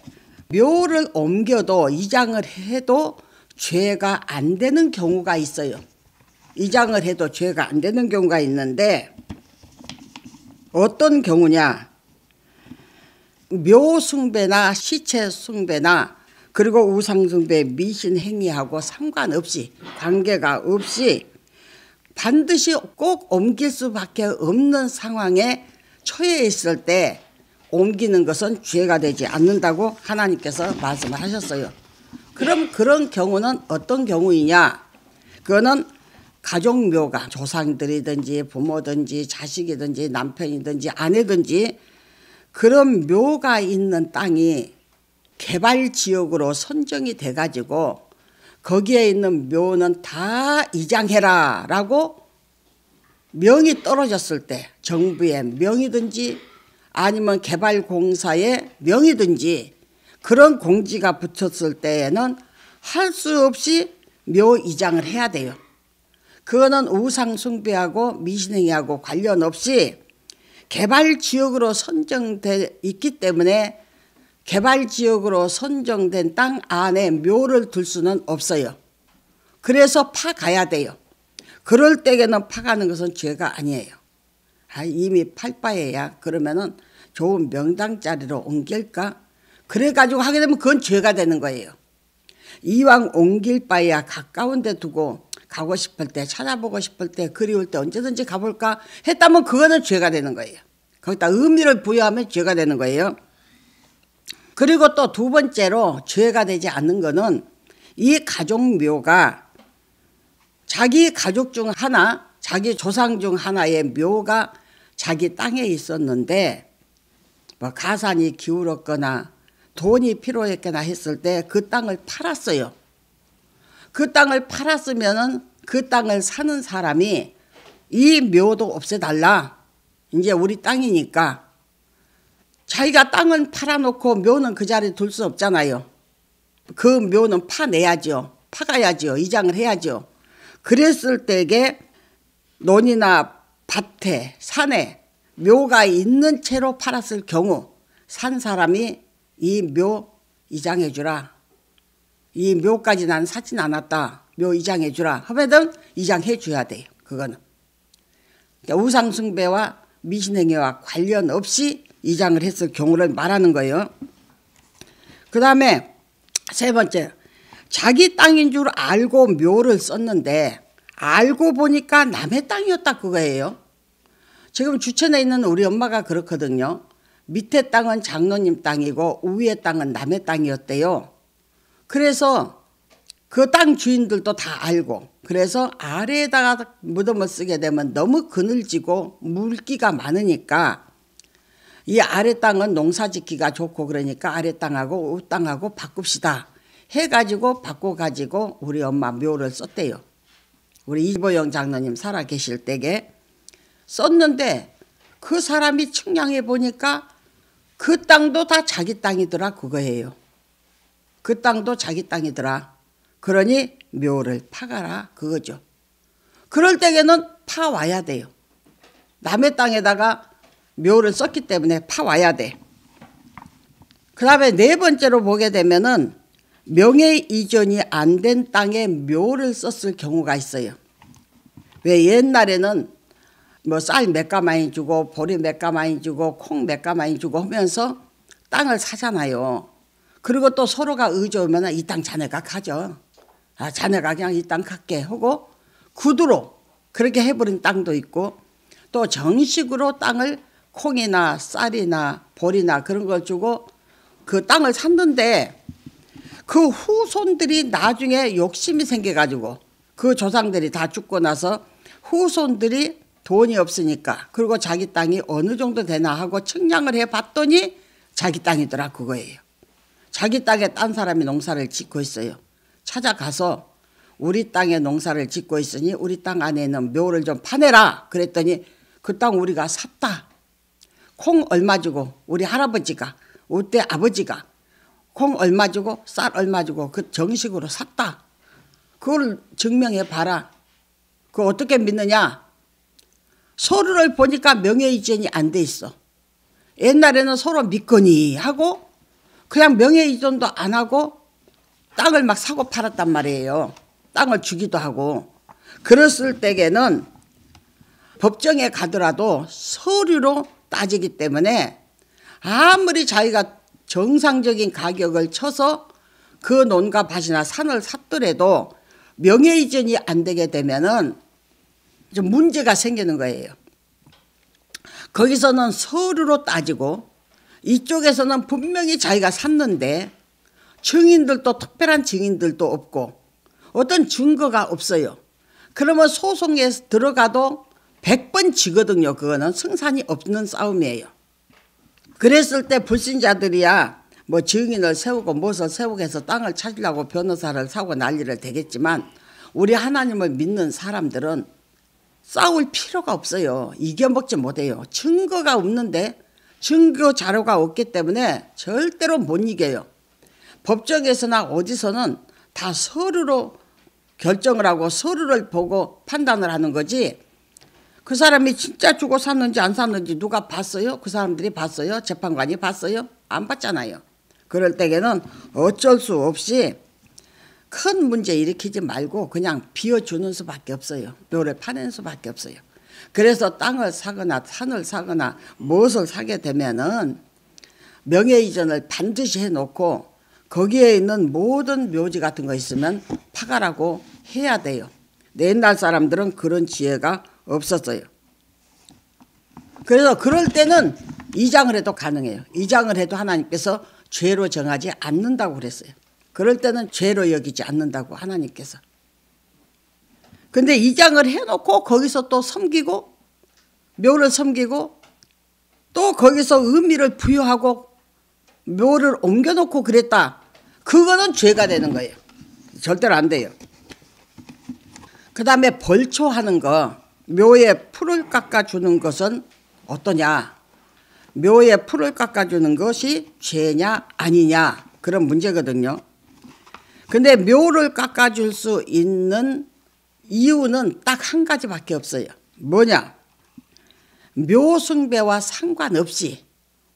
묘를 옮겨도 이장을 해도 죄가 안 되는 경우가 있어요. 이장을 해도 죄가 안 되는 경우가 있는데 어떤 경우냐 묘숭배나 시체 숭배나 그리고 우상숭배 미신 행위하고 상관없이 관계가 없이 반드시 꼭 옮길 수밖에 없는 상황에 처해 있을 때 옮기는 것은 죄가 되지 않는다고 하나님께서 말씀 하셨어요. 그럼 그런 경우는 어떤 경우이냐? 그거는 가족묘가 조상들이든지 부모든지 자식이든지 남편이든지 아내든지 그런 묘가 있는 땅이 개발 지역으로 선정이 돼 가지고 거기에 있는 묘는 다 이장해라 라고 명이 떨어졌을 때 정부의 명이든지 아니면 개발공사의 명이든지 그런 공지가 붙었을 때에는 할 수 없이 묘 이장을 해야 돼요. 그거는 우상 숭배하고 미신행위하고 관련 없이 개발 지역으로 선정돼 있기 때문에 개발 지역으로 선정된 땅 안에 묘를 둘 수는 없어요. 그래서 파가야 돼요. 그럴 때에는 파가는 것은 죄가 아니에요. 아, 이미 팔바에야 그러면은 좋은 명당 자리로 옮길까? 그래가지고 하게 되면 그건 죄가 되는 거예요. 이왕 옮길 바에야 가까운 데 두고 가고 싶을 때 찾아보고 싶을 때 그리울 때 언제든지 가볼까 했다면 그거는 죄가 되는 거예요. 거기다 의미를 부여하면 죄가 되는 거예요. 그리고 또 두 번째로 죄가 되지 않는 거는 이 가족묘가 자기 가족 중 하나, 자기 조상 중 하나의 묘가 자기 땅에 있었는데 뭐 가산이 기울었거나 돈이 필요했거나 했을 때 그 땅을 팔았어요. 그 땅을 팔았으면은 그 땅을 사는 사람이 이 묘도 없애달라. 이제 우리 땅이니까. 자기가 땅은 팔아놓고 묘는 그 자리에 둘 수 없잖아요. 그 묘는 파내야죠. 파가야죠. 이장을 해야죠. 그랬을 때에 논이나 밭에, 산에 묘가 있는 채로 팔았을 경우 산 사람이 이 묘 이장해주라. 이 묘까지 난 사진 않았다. 묘 이장해 주라. 하거든 이장해 줘야 돼 그거는. 그러니까 우상숭배와 미신행위와 관련 없이 이장을 해서 경우를 말하는 거예요. 그 다음에 세 번째 자기 땅인 줄 알고 묘를 썼는데 알고 보니까 남의 땅이었다 그거예요. 지금 주천에 있는 우리 엄마가 그렇거든요. 밑에 땅은 장로님 땅이고 위에 땅은 남의 땅이었대요. 그래서 그 땅 주인들도 다 알고 그래서 아래에다가 무덤을 쓰게 되면 너무 그늘지고 물기가 많으니까 이 아래 땅은 농사 짓기가 좋고 그러니까 아래 땅하고 우 땅하고 바꿉시다 해가지고 바꿔가지고 우리 엄마 묘를 썼대요. 우리 이보영 장로님 살아 계실 때에 썼는데 그 사람이 측량해 보니까 그 땅도 다 자기 땅이더라 그거예요. 그 땅도 자기 땅이더라. 그러니 묘를 파가라 그거죠. 그럴 때에는 파와야 돼요. 남의 땅에다가 묘를 썼기 때문에 파와야 돼. 그 다음에 네 번째로 보게 되면은 명예 이전이 안 된 땅에 묘를 썼을 경우가 있어요. 왜 옛날에는 뭐 쌀 몇 가마니 주고 보리 몇 가마니 주고 콩 몇 가마니 주고 하면서 땅을 사잖아요. 그리고 또 서로가 의지하면이 땅 자네가 가죠. 아, 자네가 그냥 이 땅 갈게 하고 구두로 그렇게 해버린 땅도 있고 또 정식으로 땅을 콩이나 쌀이나 보리나 그런 걸 주고 그 땅을 샀는데 그 후손들이 나중에 욕심이 생겨가지고 그 조상들이 다 죽고 나서 후손들이 돈이 없으니까 그리고 자기 땅이 어느 정도 되나 하고 측량을 해봤더니 자기 땅이더라 그거예요. 자기 땅에 딴 사람이 농사를 짓고 있어요. 찾아가서 우리 땅에 농사를 짓고 있으니 우리 땅 안에 있는 묘를 좀 파내라. 그랬더니 그 땅 우리가 샀다. 콩 얼마 주고 우리 할아버지가 우때 아버지가 콩 얼마 주고 쌀 얼마 주고 그 정식으로 샀다. 그걸 증명해 봐라. 그 어떻게 믿느냐? 서로를 보니까 명예이전이 안 돼 있어. 옛날에는 서로 믿거니 하고 그냥 명예이전도안 하고 땅을 막 사고 팔았단 말이에요. 땅을 주기도 하고. 그랬을 때에는 법정에 가더라도 서류로 따지기 때문에 아무리 자기가 정상적인 가격을 쳐서 그 논과 밭이나 산을 샀더라도 명예이전이 안 되게 되면은 좀 문제가 생기는 거예요. 거기서는 서류로 따지고 이쪽에서는 분명히 자기가 샀는데 증인들도 특별한 증인들도 없고 어떤 증거가 없어요. 그러면 소송에 들어가도 100번 지거든요. 그거는 승산이 없는 싸움이에요. 그랬을 때 불신자들이야 뭐 증인을 세우고 무엇을 세우고 해서 땅을 찾으려고 변호사를 사고 난리를 되겠지만 우리 하나님을 믿는 사람들은 싸울 필요가 없어요. 이겨먹지 못해요. 증거가 없는데 증거 자료가 없기 때문에 절대로 못 이겨요. 법정에서나 어디서는 다 서류로 결정을 하고 서류를 보고 판단을 하는 거지 그 사람이 진짜 주고 샀는지 안 샀는지 누가 봤어요? 그 사람들이 봤어요? 재판관이 봤어요? 안 봤잖아요. 그럴 때에는 어쩔 수 없이 큰 문제 일으키지 말고 그냥 비워주는 수밖에 없어요. 묘를 파는 수밖에 없어요. 그래서 땅을 사거나 산을 사거나 무엇을 사게 되면은 명예이전을 반드시 해놓고 거기에 있는 모든 묘지 같은 거 있으면 파가라고 해야 돼요. 옛날 사람들은 그런 지혜가 없었어요. 그래서 그럴 때는 이장을 해도 가능해요. 이장을 해도 하나님께서 죄로 정하지 않는다고 그랬어요. 그럴 때는 죄로 여기지 않는다고 하나님께서. 근데 이장을 해놓고 거기서 또 섬기고 묘를 섬기고 또 거기서 의미를 부여하고 묘를 옮겨놓고 그랬다. 그거는 죄가 되는 거예요. 절대로 안 돼요. 그 다음에 벌초하는 거, 묘에 풀을 깎아주는 것은 어떠냐? 묘에 풀을 깎아주는 것이 죄냐 아니냐 그런 문제거든요. 근데 묘를 깎아줄 수 있는 이유는 딱 한 가지밖에 없어요. 뭐냐? 묘승배와 상관없이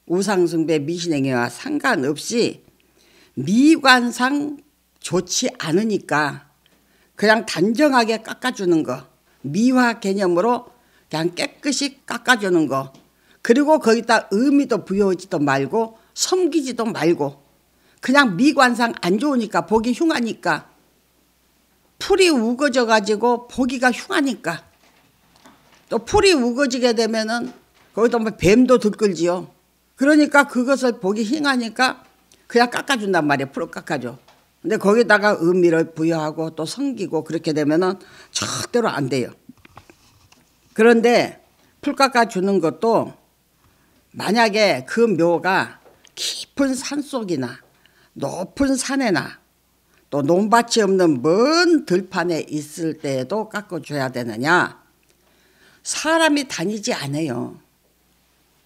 우상승배 미신행위와 상관없이 미관상 좋지 않으니까 그냥 단정하게 깎아주는 거 미화 개념으로 그냥 깨끗이 깎아주는 거 그리고 거기다 의미도 부여하지도 말고 섬기지도 말고 그냥 미관상 안 좋으니까 보기 흉하니까 풀이 우거져 가지고 보기가 흉하니까 또 풀이 우거지게 되면은 거기다 뭐 뱀도 들끓지요. 그러니까 그것을 보기 흉하니까 그냥 깎아준단 말이에요. 풀을 깎아줘. 근데 거기다가 의미를 부여하고 또 성기고 그렇게 되면은 절대로 안 돼요. 그런데 풀 깎아주는 것도 만약에 그 묘가 깊은 산 속이나 높은 산에나 또 논밭이 없는 먼 들판에 있을 때에도 깎아줘야 되느냐? 사람이 다니지 않아요.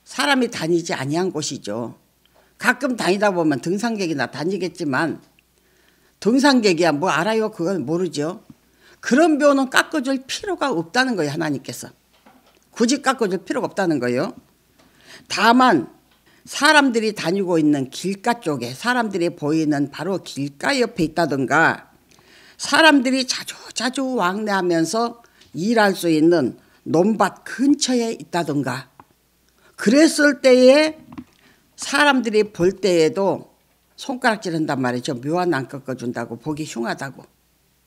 사람이 다니지 아니한 곳이죠. 가끔 다니다 보면 등산객이나 다니겠지만 등산객이야 뭐 알아요 그건 모르죠. 그런 벼는 깎아줄 필요가 없다는 거예요 하나님께서. 굳이 깎아줄 필요가 없다는 거예요. 다만 사람들이 다니고 있는 길가 쪽에 사람들이 보이는 바로 길가 옆에 있다든가 사람들이 자주자주 자주 왕래하면서 일할 수 있는 논밭 근처에 있다든가 그랬을 때에 사람들이 볼 때에도 손가락질 한단 말이죠. 묘한 안 꺾어준다고 보기 흉하다고.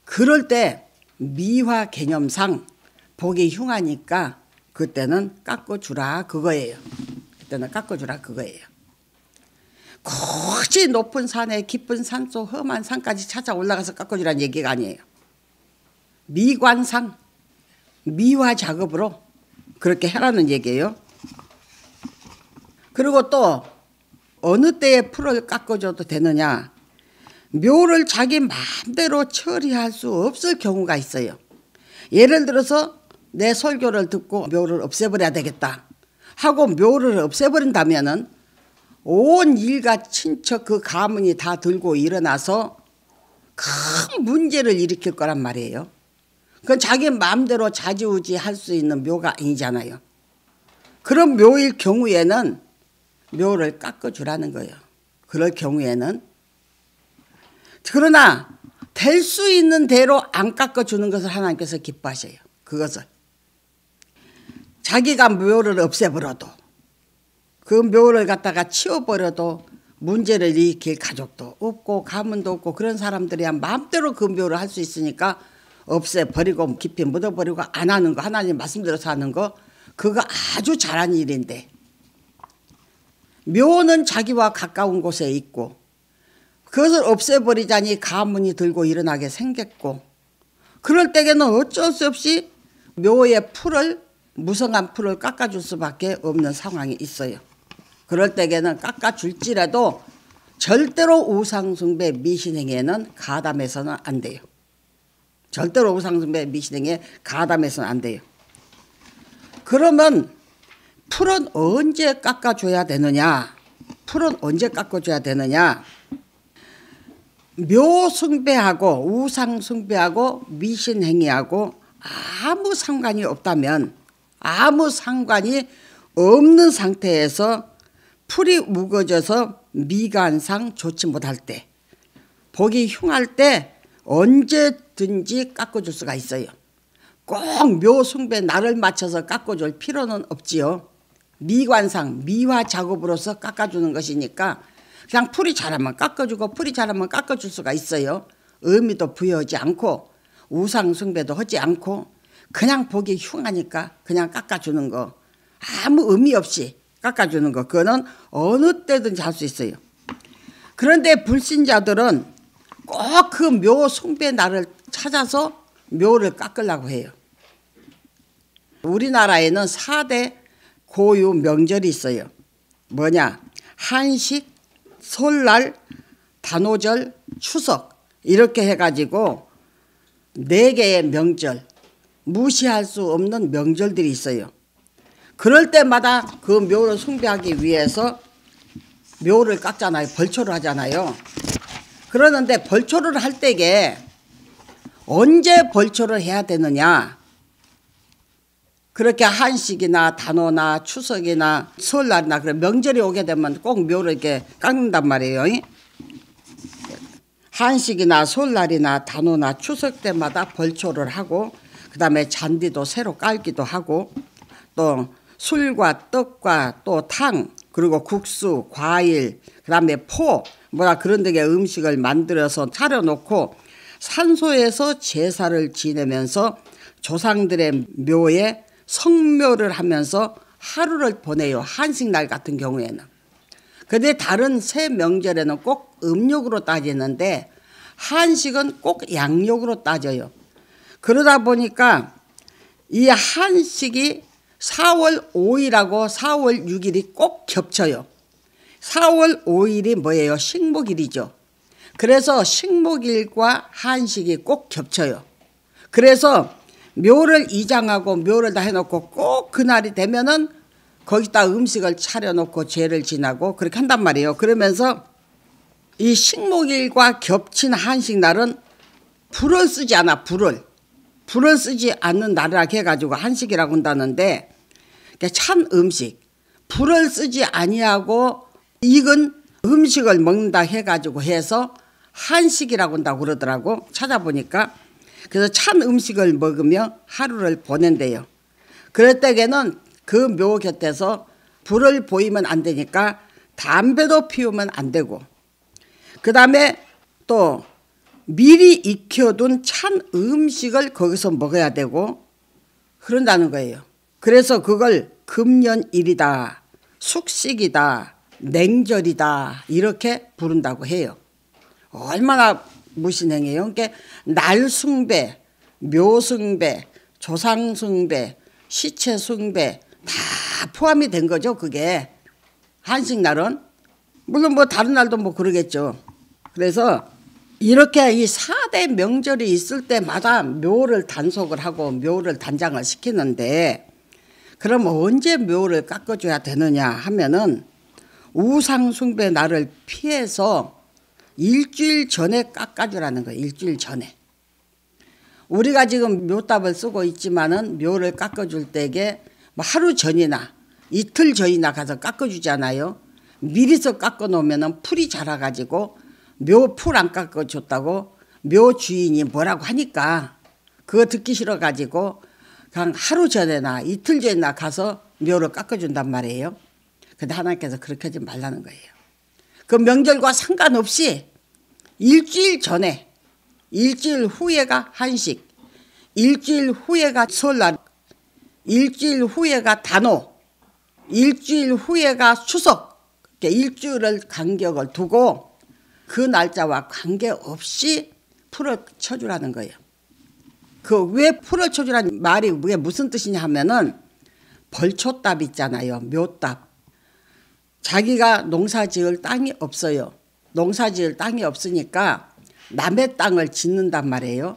그럴 때 미화 개념상 보기 흉하니까 그때는 깎아주라 그거예요. 돈을 깎아주라 그거예요. 굳이 높은 산에 깊은 산속 험한 산까지 찾아 올라가서 깎아주라 얘기가 아니에요. 미관상 미화 작업으로 그렇게 해라는 얘기예요. 그리고 또 어느 때에 풀을 깎아줘도 되느냐. 묘를 자기 마음대로 처리할 수 없을 경우가 있어요. 예를 들어서 내 설교를 듣고 묘를 없애버려야 되겠다. 하고 묘를 없애버린다면은 온 일가 친척 그 가문이 다 들고 일어나서 큰 문제를 일으킬 거란 말이에요. 그건 자기 마음대로 자지우지 할 수 있는 묘가 아니잖아요. 그런 묘일 경우에는 묘를 깎아주라는 거예요. 그럴 경우에는. 그러나 될 수 있는 대로 안 깎아주는 것을 하나님께서 기뻐하셔요. 그것을. 자기가 묘를 없애버려도 그 묘를 갖다가 치워버려도 문제를 일으킬 가족도 없고 가문도 없고 그런 사람들이야 마음대로 그 묘를 할 수 있으니까 없애버리고 깊이 묻어버리고 안 하는 거 하나님 말씀대로 사는 거 그거 아주 잘한 일인데 묘는 자기와 가까운 곳에 있고 그것을 없애버리자니 가문이 들고 일어나게 생겼고 그럴 때에는 어쩔 수 없이 묘의 풀을 무성한 풀을 깎아줄 수밖에 없는 상황이 있어요. 그럴 때에는 깎아줄지라도 절대로 우상숭배 미신행에는 가담해서는 안 돼요. 절대로 우상숭배 미신행에 가담해서는 안 돼요. 그러면 풀은 언제 깎아줘야 되느냐? 풀은 언제 깎아줘야 되느냐? 묘숭배하고 우상숭배하고 미신행위하고 아무 상관이 없다면 아무 상관이 없는 상태에서 풀이 무거져서 미관상 좋지 못할 때 보기 흉할 때 언제든지 깎아줄 수가 있어요. 꼭 묘숭배 날을 맞춰서 깎아줄 필요는 없지요. 미관상 미화 작업으로서 깎아주는 것이니까 그냥 풀이 자라면 깎아주고 풀이 자라면 깎아줄 수가 있어요. 의미도 부여하지 않고 우상숭배도 하지 않고 그냥 보기 흉하니까 그냥 깎아주는 거 아무 의미 없이 깎아주는 거 그거는 어느 때든지 할 수 있어요. 그런데 불신자들은 꼭 그묘 숭배 날을 찾아서 묘를 깎으려고 해요. 우리나라에는 4대 고유 명절이 있어요. 뭐냐? 한식, 설날, 단오절, 추석 이렇게 해가지고 4 개의 명절 무시할 수 없는 명절들이 있어요. 그럴 때마다 그 묘를 숭배하기 위해서 묘를 깎잖아요. 벌초를 하잖아요. 그러는데 벌초를 할 때에 언제 벌초를 해야 되느냐. 그렇게 한식이나 단오나 추석이나 설날이나 그런 명절이 오게 되면 꼭 묘를 이렇게 깎는단 말이에요. 한식이나 설날이나 단오나 추석 때마다 벌초를 하고 그다음에 잔디도 새로 깔기도 하고 또 술과 떡과 또 탕 그리고 국수, 과일, 그다음에 포 뭐라 그런 등의 음식을 만들어서 차려놓고 산소에서 제사를 지내면서 조상들의 묘에 성묘를 하면서 하루를 보내요. 한식날 같은 경우에는. 근데 다른 새 명절에는 꼭 음력으로 따지는데 한식은 꼭 양력으로 따져요. 그러다 보니까 이 한식이 4월 5일하고 4월 6일이 꼭 겹쳐요. 4월 5일이 뭐예요? 식목일이죠. 그래서 식목일과 한식이 꼭 겹쳐요. 그래서 묘를 이장하고 묘를 다 해놓고 꼭 그날이 되면은 거기다 음식을 차려놓고 죄를 지나고 그렇게 한단 말이에요. 그러면서 이 식목일과 겹친 한식날은 불을 쓰지 않아, 불을. 불을 쓰지 않는 나라 해가지고 한식이라고 한다는데 그러니까 찬 음식 불을 쓰지 아니하고 익은 음식을 먹는다 해가지고 해서 한식이라고 한다고 그러더라고 찾아보니까 그래서 찬 음식을 먹으며 하루를 보낸대요. 그럴 때에는 그 묘 곁에서 불을 보이면 안 되니까 담배도 피우면 안 되고 그 다음에 또 미리 익혀둔 찬 음식을 거기서 먹어야 되고 그런다는 거예요. 그래서 그걸 금년일이다, 숙식이다, 냉절이다 이렇게 부른다고 해요. 얼마나 무신행이에요. 그러니까 날숭배, 묘숭배, 조상숭배, 시체숭배 다 포함이 된 거죠. 그게 한식날은 물론 뭐 다른 날도 뭐 그러겠죠. 그래서 이렇게 이 4대 명절이 있을 때마다 묘를 단속을 하고 묘를 단장을 시키는데 그럼 언제 묘를 깎아줘야 되느냐 하면은 우상숭배 날을 피해서 일주일 전에 깎아주라는 거예요. 일주일 전에. 우리가 지금 묘답을 쓰고 있지만은 묘를 깎아줄 때에뭐 하루 전이나 이틀 전이나 가서 깎아주잖아요. 미리서 깎아놓으면은 풀이 자라가지고 묘풀안 깎아 줬다고 묘 주인이 뭐라고 하니까 그거 듣기 싫어 가지고 그냥 하루 전에나 이틀 전에나 가서 묘를 깎아 준단 말이에요. 근데 하나님께서 그렇게 하지 말라는 거예요. 그 명절과 상관없이 일주일 전에 일주일 후에가 한식 일주일 후에가 설날 일주일 후에가 단오 일주일 후에가 추석 이렇게 일주일을 간격을 두고 그 날짜와 관계없이 풀어 쳐주라는 거예요. 그 왜 풀을 쳐주라는 말이 그게 무슨 뜻이냐 하면은 벌초답 있잖아요. 묘답. 자기가 농사 지을 땅이 없어요. 농사 지을 땅이 없으니까 남의 땅을 짓는단 말이에요.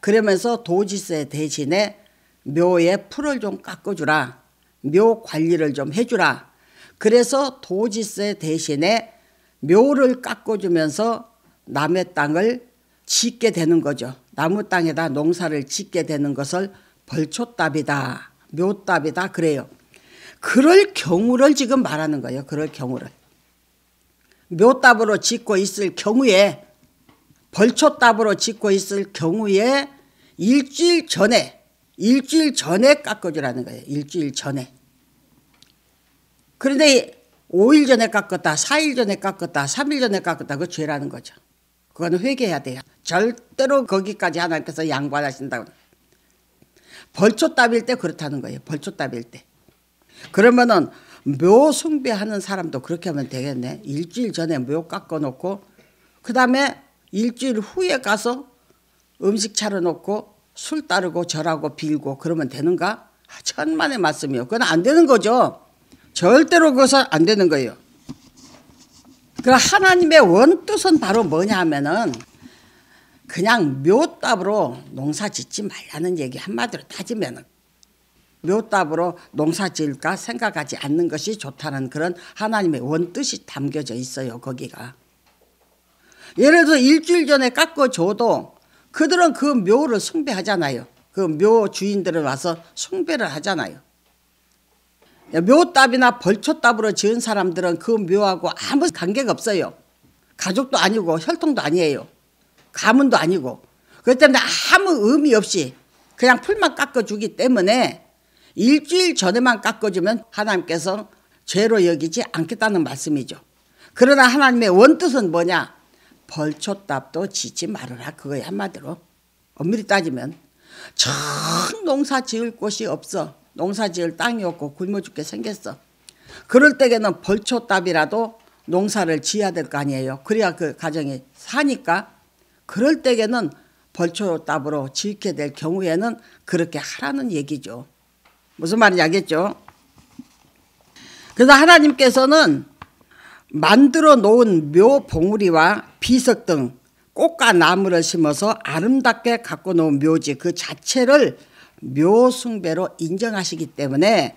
그러면서 도지세 대신에 묘에 풀을 좀 깎아주라. 묘 관리를 좀 해주라. 그래서 도지세 대신에 묘를 깎아주면서 남의 땅을 짓게 되는 거죠. 나무 땅에다 농사를 짓게 되는 것을 벌초답이다, 묘답이다 그래요. 그럴 경우를 지금 말하는 거예요. 그럴 경우를. 묘답으로 짓고 있을 경우에 벌초답으로 짓고 있을 경우에 일주일 전에 일주일 전에 깎아주라는 거예요. 일주일 전에. 그런데 5일 전에 깎았다, 4일 전에 깎았다, 3일 전에 깎았다, 그 죄라는 거죠. 그거는 회개해야 돼요. 절대로 거기까지 하나님께서 양보하신다고. 벌초답일 때 그렇다는 거예요. 벌초답일 때. 그러면은 묘 숭배하는 사람도 그렇게 하면 되겠네. 일주일 전에 묘 깎아놓고 그 다음에 일주일 후에 가서 음식 차려놓고 술 따르고 절하고 빌고 그러면 되는가? 아, 천만의 말씀이요. 그건 안 되는 거죠. 절대로 그것은 안 되는 거예요. 그 하나님의 원뜻은 바로 뭐냐 하면은 그냥 묘답으로 농사 짓지 말라는 얘기 한마디로 따지면은 묘답으로 농사 지을까 생각하지 않는 것이 좋다는 그런 하나님의 원뜻이 담겨져 있어요, 거기가. 예를 들어 일주일 전에 깎아줘도 그들은 그 묘를 숭배하잖아요. 그 묘 주인들은 와서 숭배를 하잖아요. 묘답이나 벌초답으로 지은 사람들은 그 묘하고 아무 관계가 없어요. 가족도 아니고 혈통도 아니에요. 가문도 아니고. 그렇기 때문에 아무 의미 없이 그냥 풀만 깎아주기 때문에 일주일 전에만 깎아주면 하나님께서 죄로 여기지 않겠다는 말씀이죠. 그러나 하나님의 원뜻은 뭐냐? 벌초답도 지지 말아라. 그거야 한마디로. 엄밀히 따지면 정 농사 지을 곳이 없어. 농사 지을 땅이 없고 굶어 죽게 생겼어. 그럴 때에는 벌초답이라도 농사를 지어야 될 거 아니에요. 그래야 그 가정이 사니까. 그럴 때에는 벌초답으로 지게 될 경우에는 그렇게 하라는 얘기죠. 무슨 말인지 알겠죠? 그래서 하나님께서는 만들어 놓은 묘 봉우리와 비석 등 꽃과 나무를 심어서 아름답게 갖고 놓은 묘지 그 자체를 묘숭배로 인정하시기 때문에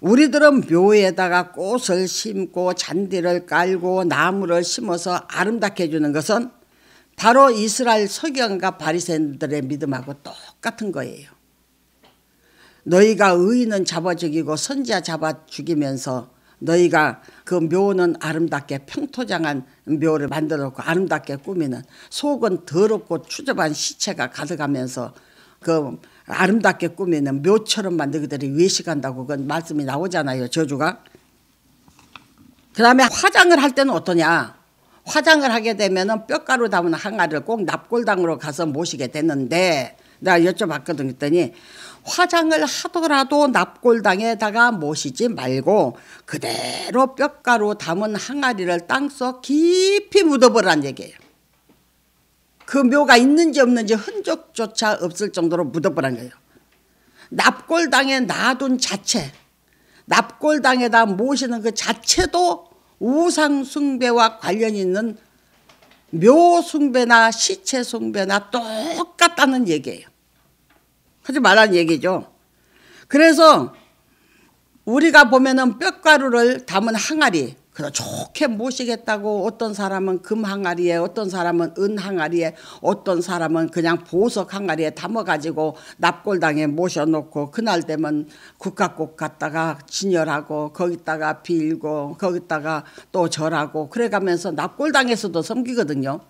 우리들은 묘에다가 꽃을 심고 잔디를 깔고 나무를 심어서 아름답게 해주는 것은 바로 이스라엘 석기과 바리새인들의 믿음하고 똑같은 거예요. 너희가 의인은 잡아 죽이고 선자 잡아 죽이면서 너희가 그 묘는 아름답게 평토장한 묘를 만들었고 아름답게 꾸미는 속은 더럽고 추접한 시체가 가득하면서 그 아름답게 꾸미는 묘처럼 만들기들이 외식한다고 그건 말씀이 나오잖아요. 저주가. 그 다음에 화장을 할 때는 어떠냐. 화장을 하게 되면 뼈가루 담은 항아리를 꼭 납골당으로 가서 모시게 되는데 내가 여쭤봤거든 그더니 화장을 하더라도 납골당에다가 모시지 말고 그대로 뼈가루 담은 항아리를 땅속 깊이 묻어버란 얘기예요. 그 묘가 있는지 없는지 흔적조차 없을 정도로 묻어버린 거예요. 납골당에 놔둔 자체, 납골당에다 모시는 그 자체도 우상 숭배와 관련 있는 묘 숭배나 시체 숭배나 똑같다는 얘기예요. 하지 말란 얘기죠. 그래서 우리가 보면은 뼈가루를 담은 항아리, 그래 좋게 모시겠다고 어떤 사람은 금 항아리에 어떤 사람은 은 항아리에 어떤 사람은 그냥 보석 항아리에 담아가지고 납골당에 모셔놓고 그날 되면 국화꽃 갖다가 진열하고 거기다가 빌고 거기다가 또 절하고 그래가면서 납골당에서도 섬기거든요.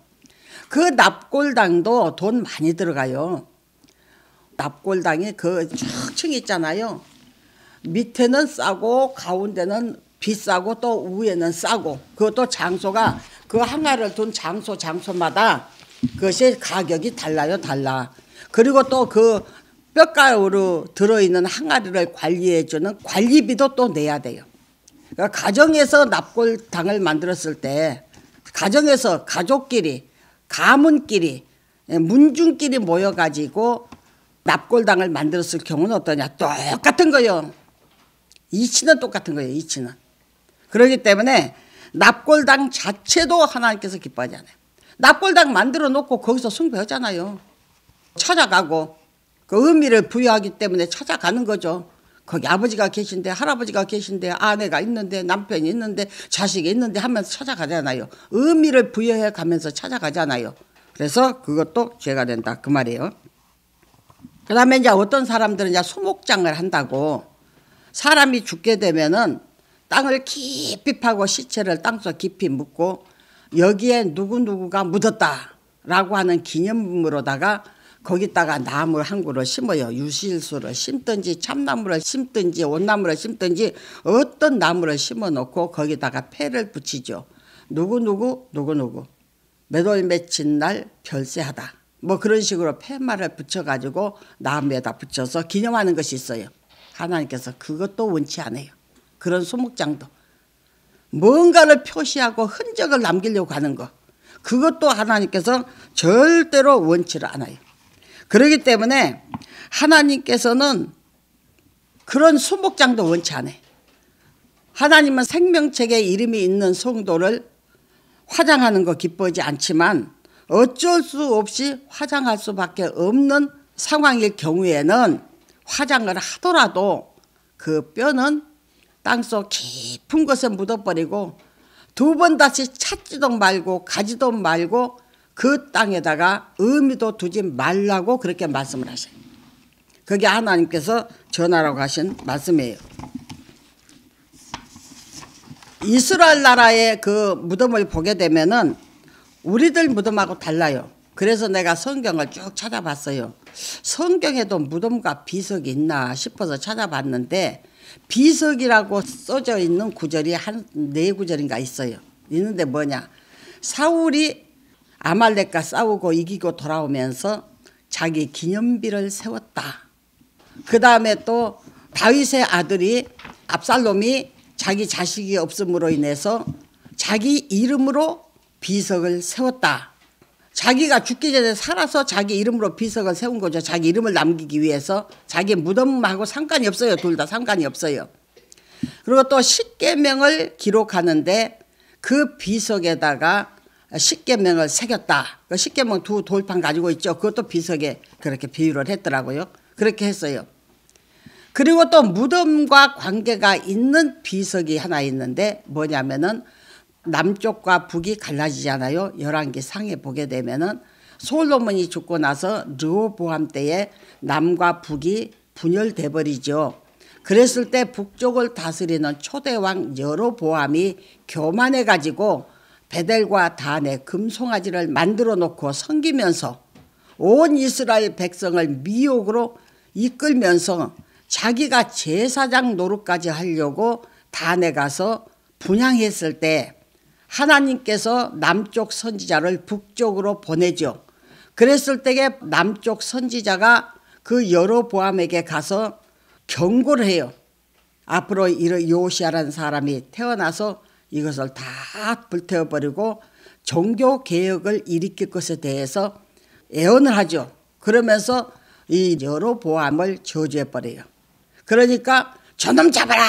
그 납골당도 돈 많이 들어가요. 납골당에그층 있잖아요. 밑에는 싸고 가운데는 비싸고 또 위에는 싸고 그것도 장소가 그 항아를 둔 장소 장소마다 그것이 가격이 달라요 달라 그리고 또 그뼈가루 들어있는 항아리를 관리해주는 관리비도 또 내야 돼요 그러니까 가정에서 납골당을 만들었을 때 가정에서 가족끼리 가문끼리 예, 문중끼리 모여가지고 납골당을 만들었을 경우는 어떠냐 똑같은 거예요 이치는 똑같은 거예요 이치는 그러기 때문에 납골당 자체도 하나님께서 기뻐하지 않아요. 납골당 만들어 놓고 거기서 숭배하잖아요. 찾아가고 그 의미를 부여하기 때문에 찾아가는 거죠. 거기 아버지가 계신데 할아버지가 계신데 아내가 있는데 남편이 있는데 자식이 있는데 하면서 찾아가잖아요. 의미를 부여해 가면서 찾아가잖아요. 그래서 그것도 죄가 된다 그 말이에요. 그다음에 이제 어떤 사람들은 이제 소목장을 한다고 사람이 죽게 되면은 땅을 깊이 파고 시체를 땅속 깊이 묻고 여기에 누구누구가 묻었다라고 하는 기념품으로다가 거기다가 나물 한 그루 심어요. 유실수를 심든지 참나무를 심든지 온나무를 심든지 어떤 나무를 심어 놓고 거기다가 폐를 붙이죠. 누구누구 누구누구 몇월 며칠 날 별세하다. 뭐 그런 식으로 폐말을 붙여가지고 나무에다 붙여서 기념하는 것이 있어요. 하나님께서 그것도 원치 않아요. 그런 소목장도 뭔가를 표시하고 흔적을 남기려고 하는 것 그것도 하나님께서 절대로 원치를 않아요. 그러기 때문에 하나님께서는 그런 소목장도 원치 않아요. 하나님은 생명책에 이름이 있는 성도를 화장하는 거 기뻐하지 않지만 어쩔 수 없이 화장할 수밖에 없는 상황일 경우에는 화장을 하더라도 그 뼈는 땅속 깊은 곳에 묻어버리고 두 번 다시 찾지도 말고 가지도 말고 그 땅에다가 의미도 두지 말라고 그렇게 말씀을 하세요. 그게 하나님께서 전하라고 하신 말씀이에요. 이스라엘 나라의 그 무덤을 보게 되면은 우리들 무덤하고 달라요. 그래서 내가 성경을 쭉 찾아봤어요. 성경에도 무덤과 비석이 있나 싶어서 찾아봤는데 비석이라고 써져 있는 구절이 한 네 구절인가 있어요. 있는데 뭐냐? 사울이 아말렉과 싸우고 이기고 돌아오면서 자기 기념비를 세웠다. 그 다음에 또 다윗의 아들이 압살롬이 자기 자식이 없음으로 인해서 자기 이름으로 비석을 세웠다. 자기가 죽기 전에 살아서 자기 이름으로 비석을 세운 거죠. 자기 이름을 남기기 위해서 자기 무덤하고 상관이 없어요. 둘 다 상관이 없어요. 그리고 또 십계명을 기록하는데 그 비석에다가 십계명을 새겼다. 그 십계명 두 돌판 가지고 있죠. 그것도 비석에 그렇게 비유를 했더라고요. 그렇게 했어요. 그리고 또 무덤과 관계가 있는 비석이 하나 있는데 뭐냐면은 남쪽과 북이 갈라지잖아요. 열한기 상에 보게 되면은 솔로몬이 죽고 나서 르호보함 때에 남과 북이 분열돼 버리죠. 그랬을 때 북쪽을 다스리는 초대왕 여로보암이 교만해 가지고 베델과 단의 금송아지를 만들어 놓고 섬기면서 온 이스라엘 백성을 미혹으로 이끌면서 자기가 제사장 노릇까지 하려고 단에 가서 분양했을 때 하나님께서 남쪽 선지자를 북쪽으로 보내죠. 그랬을 때에 남쪽 선지자가 그 여로보암에게 가서 경고를 해요. 앞으로 이런 요시아라는 사람이 태어나서 이것을 다 불태워버리고 종교 개혁을 일으킬 것에 대해서 애언을 하죠. 그러면서 이 여로보암을 저주해버려요. 그러니까 저 놈 잡아라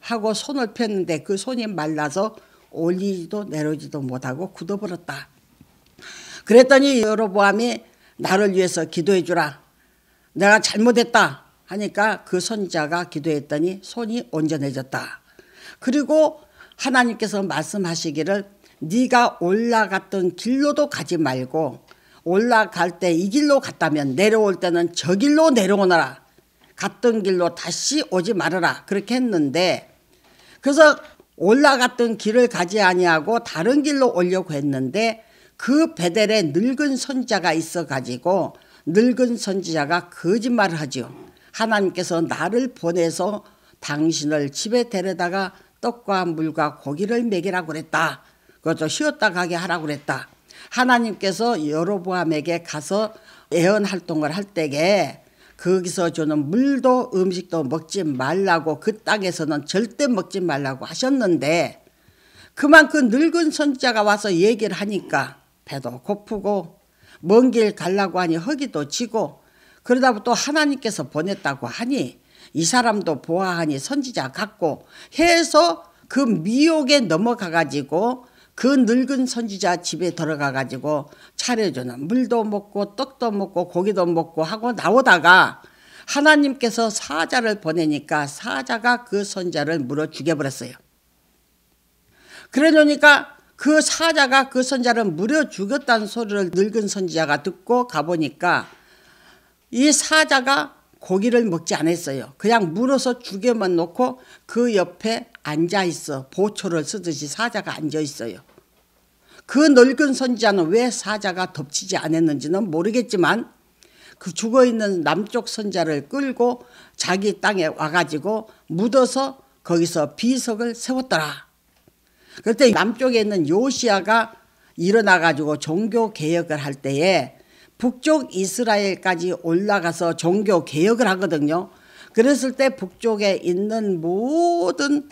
하고 손을 폈는데 그 손이 말라서 올리지도 내려오지도 못하고 굳어버렸다. 그랬더니 여로보암이 나를 위해서 기도해 주라. 내가 잘못했다 하니까 그 손자가 기도했더니 손이 온전해졌다. 그리고 하나님께서 말씀하시기를 네가 올라갔던 길로도 가지 말고 올라갈 때 이 길로 갔다면 내려올 때는 저 길로 내려오너라. 갔던 길로 다시 오지 말아라. 그렇게 했는데 그래서 올라갔던 길을 가지 아니하고 다른 길로 오려고 했는데 그 베델에 늙은 선자가 있어 가지고 늙은 선지자가 거짓말을 하지요. 하나님께서 나를 보내서 당신을 집에 데려다가 떡과 물과 고기를 먹이라고 그랬다. 그것도 쉬었다 가게 하라고 그랬다. 하나님께서 여로보암에게 가서 예언 활동을 할 때에 거기서 주는 물도 음식도 먹지 말라고 그 땅에서는 절대 먹지 말라고 하셨는데 그만큼 늙은 손자가 와서 얘기를 하니까 배도 고프고 먼길 갈라고 하니 허기도 지고 그러다 또 하나님께서 보냈다고 하니 이 사람도 보아하니 선지자 같고 해서 그 미혹에 넘어가 가지고 그 늙은 선지자 집에 들어가 가지고 차려주는 물도 먹고 떡도 먹고 고기도 먹고 하고 나오다가 하나님께서 사자를 보내니까 사자가 그 선자를 물어 죽여버렸어요. 그러려니까 그 사자가 그 선자를 물어 죽였다는 소리를 늙은 선지자가 듣고 가보니까 이 사자가 고기를 먹지 않았어요. 그냥 물어서 죽여만 놓고 그 옆에 앉아 있어 보초를 쓰듯이 사자가 앉아 있어요. 그 넓은 선지자는 왜 사자가 덮치지 않았는지는 모르겠지만 그 죽어 있는 남쪽 선자를 끌고 자기 땅에 와가지고 묻어서 거기서 비석을 세웠더라. 그때 남쪽에 있는 요시아가 일어나가지고 종교 개혁을 할 때에 북쪽 이스라엘까지 올라가서 종교 개혁을 하거든요. 그랬을 때 북쪽에 있는 모든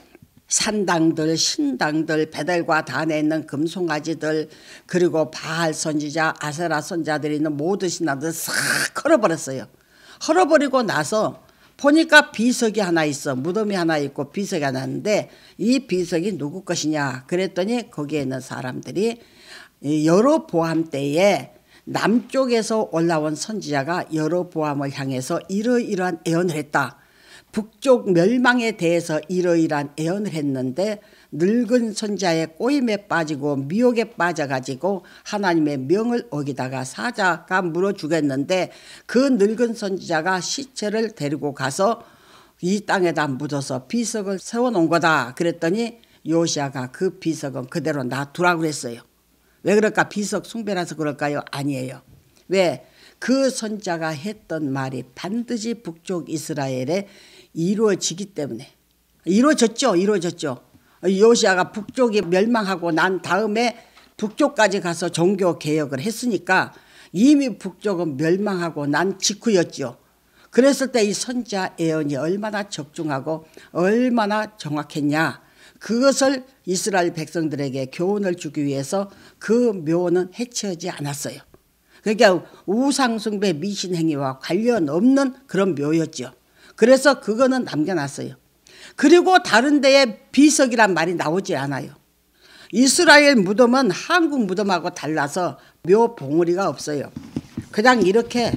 산당들, 신당들, 배달과 단에 있는 금송아지들, 그리고 바알 선지자, 아세라 선자들이 있는 모든 신당들 싹 헐어버렸어요. 헐어버리고 나서 보니까 비석이 하나 있어. 무덤이 하나 있고 비석이 하나 있는데 이 비석이 누구 것이냐. 그랬더니 거기에 있는 사람들이 여러 보암 때에 남쪽에서 올라온 선지자가 여러 보암을 향해서 이러이러한 애언을 했다. 북쪽 멸망에 대해서 이러이러한 애언을 했는데 늙은 선자의 꼬임에 빠지고 미혹에 빠져가지고 하나님의 명을 어기다가 사자가 물어 죽였는데 그 늙은 선지자가 시체를 데리고 가서 이 땅에다 묻어서 비석을 세워놓은 거다 그랬더니 요시아가 그 비석은 그대로 놔두라고 그랬어요. 왜 그럴까? 비석 숭배라서 그럴까요? 아니에요. 왜? 그 선자가 했던 말이 반드시 북쪽 이스라엘에 이루어지기 때문에 이루어졌죠. 이루어졌죠. 요시아가 북쪽이 멸망하고 난 다음에 북쪽까지 가서 종교 개혁을 했으니까 이미 북쪽은 멸망하고 난 직후였죠. 그랬을 때 이 선자 예언이 얼마나 적중하고 얼마나 정확했냐. 그것을 이스라엘 백성들에게 교훈을 주기 위해서 그 묘는 해치지 않았어요. 그러니까 우상숭배 미신행위와 관련 없는 그런 묘였죠. 그래서 그거는 남겨놨어요. 그리고 다른 데에 비석이란 말이 나오지 않아요. 이스라엘 무덤은 한국 무덤하고 달라서 묘 봉우리가 없어요. 그냥 이렇게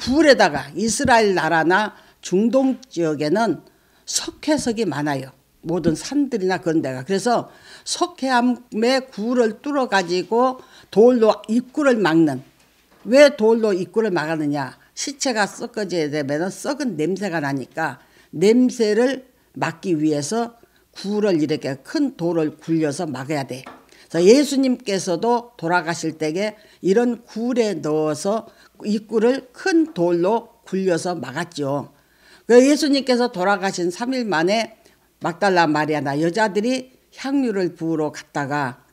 굴에다가 이스라엘 나라나 중동 지역에는 석회석이 많아요. 모든 산들이나 그런 데가. 그래서 석회암의 굴을 뚫어가지고 돌로 입구를 막는. 왜 돌로 입구를 막았느냐. 시체가 썩어져야 되면 썩은 냄새가 나니까 냄새를 막기 위해서 굴을 이렇게 큰 돌을 굴려서 막아야 돼. 그래서 예수님께서도 돌아가실 때에 이런 굴에 넣어서 입구를 큰 돌로 굴려서 막았죠. 그 예수님께서 돌아가신 3일 만에 막달라 마리아나 여자들이 향유를 부으러 갔다가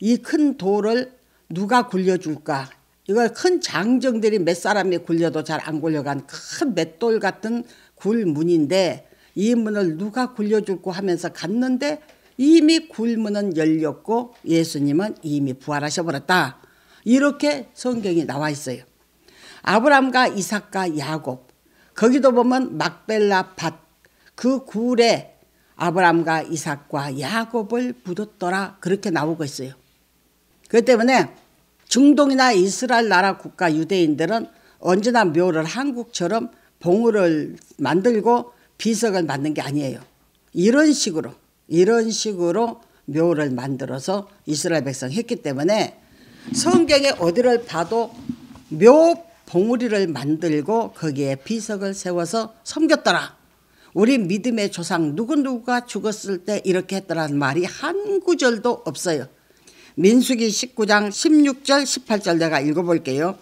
이 큰 돌을 누가 굴려줄까 이걸 큰 장정들이 몇 사람이 굴려도 잘 안 굴려간 큰 맷돌 같은 굴문인데 이 문을 누가 굴려줄고 하면서 갔는데 이미 굴문은 열렸고 예수님은 이미 부활하셔 버렸다. 이렇게 성경이 나와 있어요. 아브람과 이삭과 야곱 거기도 보면 막벨라 밭그 굴에 아브람과 이삭과 야곱을 묻었더라 그렇게 나오고 있어요. 그 때문에 중동이나 이스라엘 나라 국가 유대인들은 언제나 묘를 한국처럼 봉우를 만들고 비석을 만든 게 아니에요. 이런 식으로 이런 식으로 묘를 만들어서 이스라엘 백성 했기 때문에 성경에 어디를 봐도 묘 봉우리를 만들고 거기에 비석을 세워서 섬겼더라. 우리 믿음의 조상 누구누구가 죽었을 때 이렇게 했더라는 말이 한 구절도 없어요. 민수기 19장 16절 18절 내가 읽어볼게요.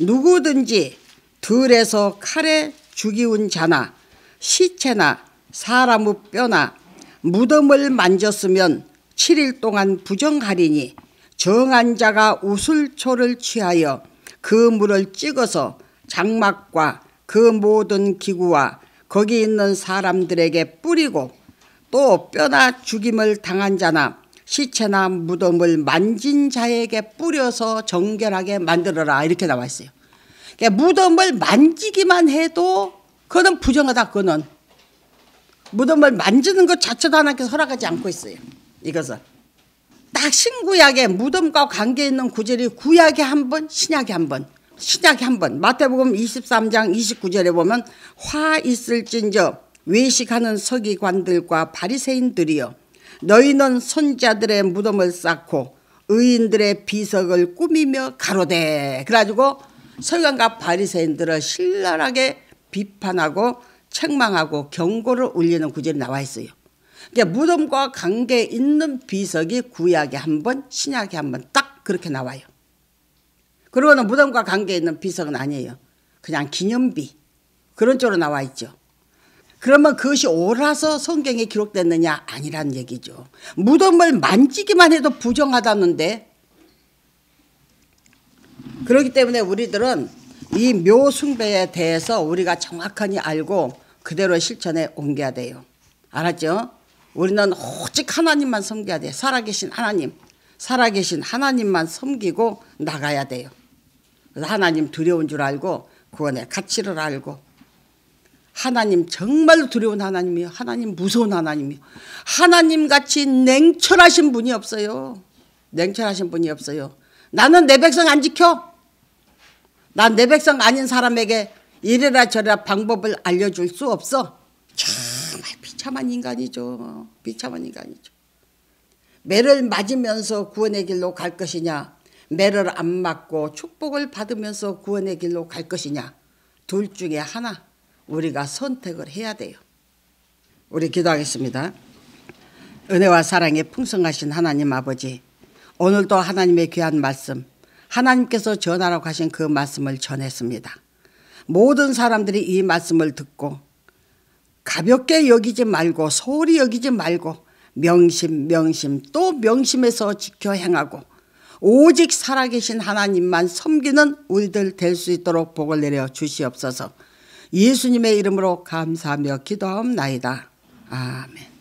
누구든지 들에서 칼에 죽이운 자나 시체나 사람의 뼈나 무덤을 만졌으면 7일 동안 부정하리니 정한 자가 우슬초를 취하여 그 물을 찍어서 장막과 그 모든 기구와 거기 있는 사람들에게 뿌리고 또 뼈나 죽임을 당한 자나 시체나 무덤을 만진 자에게 뿌려서 정결하게 만들어라 이렇게 나와 있어요. 그러니까 무덤을 만지기만 해도 그거는 부정하다. 그거는 무덤을 만지는 것 자체도 하나님께서 허락하지 않고 있어요. 이것은 딱 신구약에 무덤과 관계 있는 구절이 구약에 한 번, 신약에 한 번. 신약에 한 번. 마태복음 23장 29절에 보면 화 있을진저 외식하는 서기관들과 바리새인들이여 너희는 손자들의 무덤을 쌓고 의인들의 비석을 꾸미며 가로되 그래가지고 서기관과 바리새인들을 신랄하게 비판하고 책망하고 경고를 울리는 구절이 나와 있어요. 그러니까 무덤과 관계 있는 비석이 구약에 한 번, 신약에 한 번 딱 그렇게 나와요. 그러고는 무덤과 관계 있는 비석은 아니에요. 그냥 기념비 그런 쪽으로 나와 있죠. 그러면 그것이 옳아서 성경에 기록됐느냐? 아니란 얘기죠. 무덤을 만지기만 해도 부정하다는데 그렇기 때문에 우리들은 이 묘숭배에 대해서 우리가 정확하게 알고 그대로 실천에 옮겨야 돼요. 알았죠? 우리는 오직 하나님만 섬겨야 돼요. 살아계신 하나님. 살아계신 하나님만 섬기고 나가야 돼요. 그래서 하나님 두려운 줄 알고 구원의 가치를 알고 하나님 정말 두려운 하나님이요. 하나님 무서운 하나님이요. 하나님 같이 냉철하신 분이 없어요. 냉철하신 분이 없어요. 나는 내 백성 안 지켜. 난 내 백성 아닌 사람에게 이래라 저래라 방법을 알려줄 수 없어. 정말 비참한 인간이죠. 비참한 인간이죠. 매를 맞으면서 구원의 길로 갈 것이냐 매를 안 맞고 축복을 받으면서 구원의 길로 갈 것이냐 둘 중에 하나 우리가 선택을 해야 돼요. 우리 기도하겠습니다. 은혜와 사랑에 풍성하신 하나님 아버지, 오늘도 하나님의 귀한 말씀, 하나님께서 전하라고 하신 그 말씀을 전했습니다. 모든 사람들이 이 말씀을 듣고 가볍게 여기지 말고 소홀히 여기지 말고 명심 명심 또 명심해서 지켜 행하고 오직 살아계신 하나님만 섬기는 우리들 될 수 있도록 복을 내려 주시옵소서. 예수님의 이름으로 감사하며 기도하옵나이다. 아멘.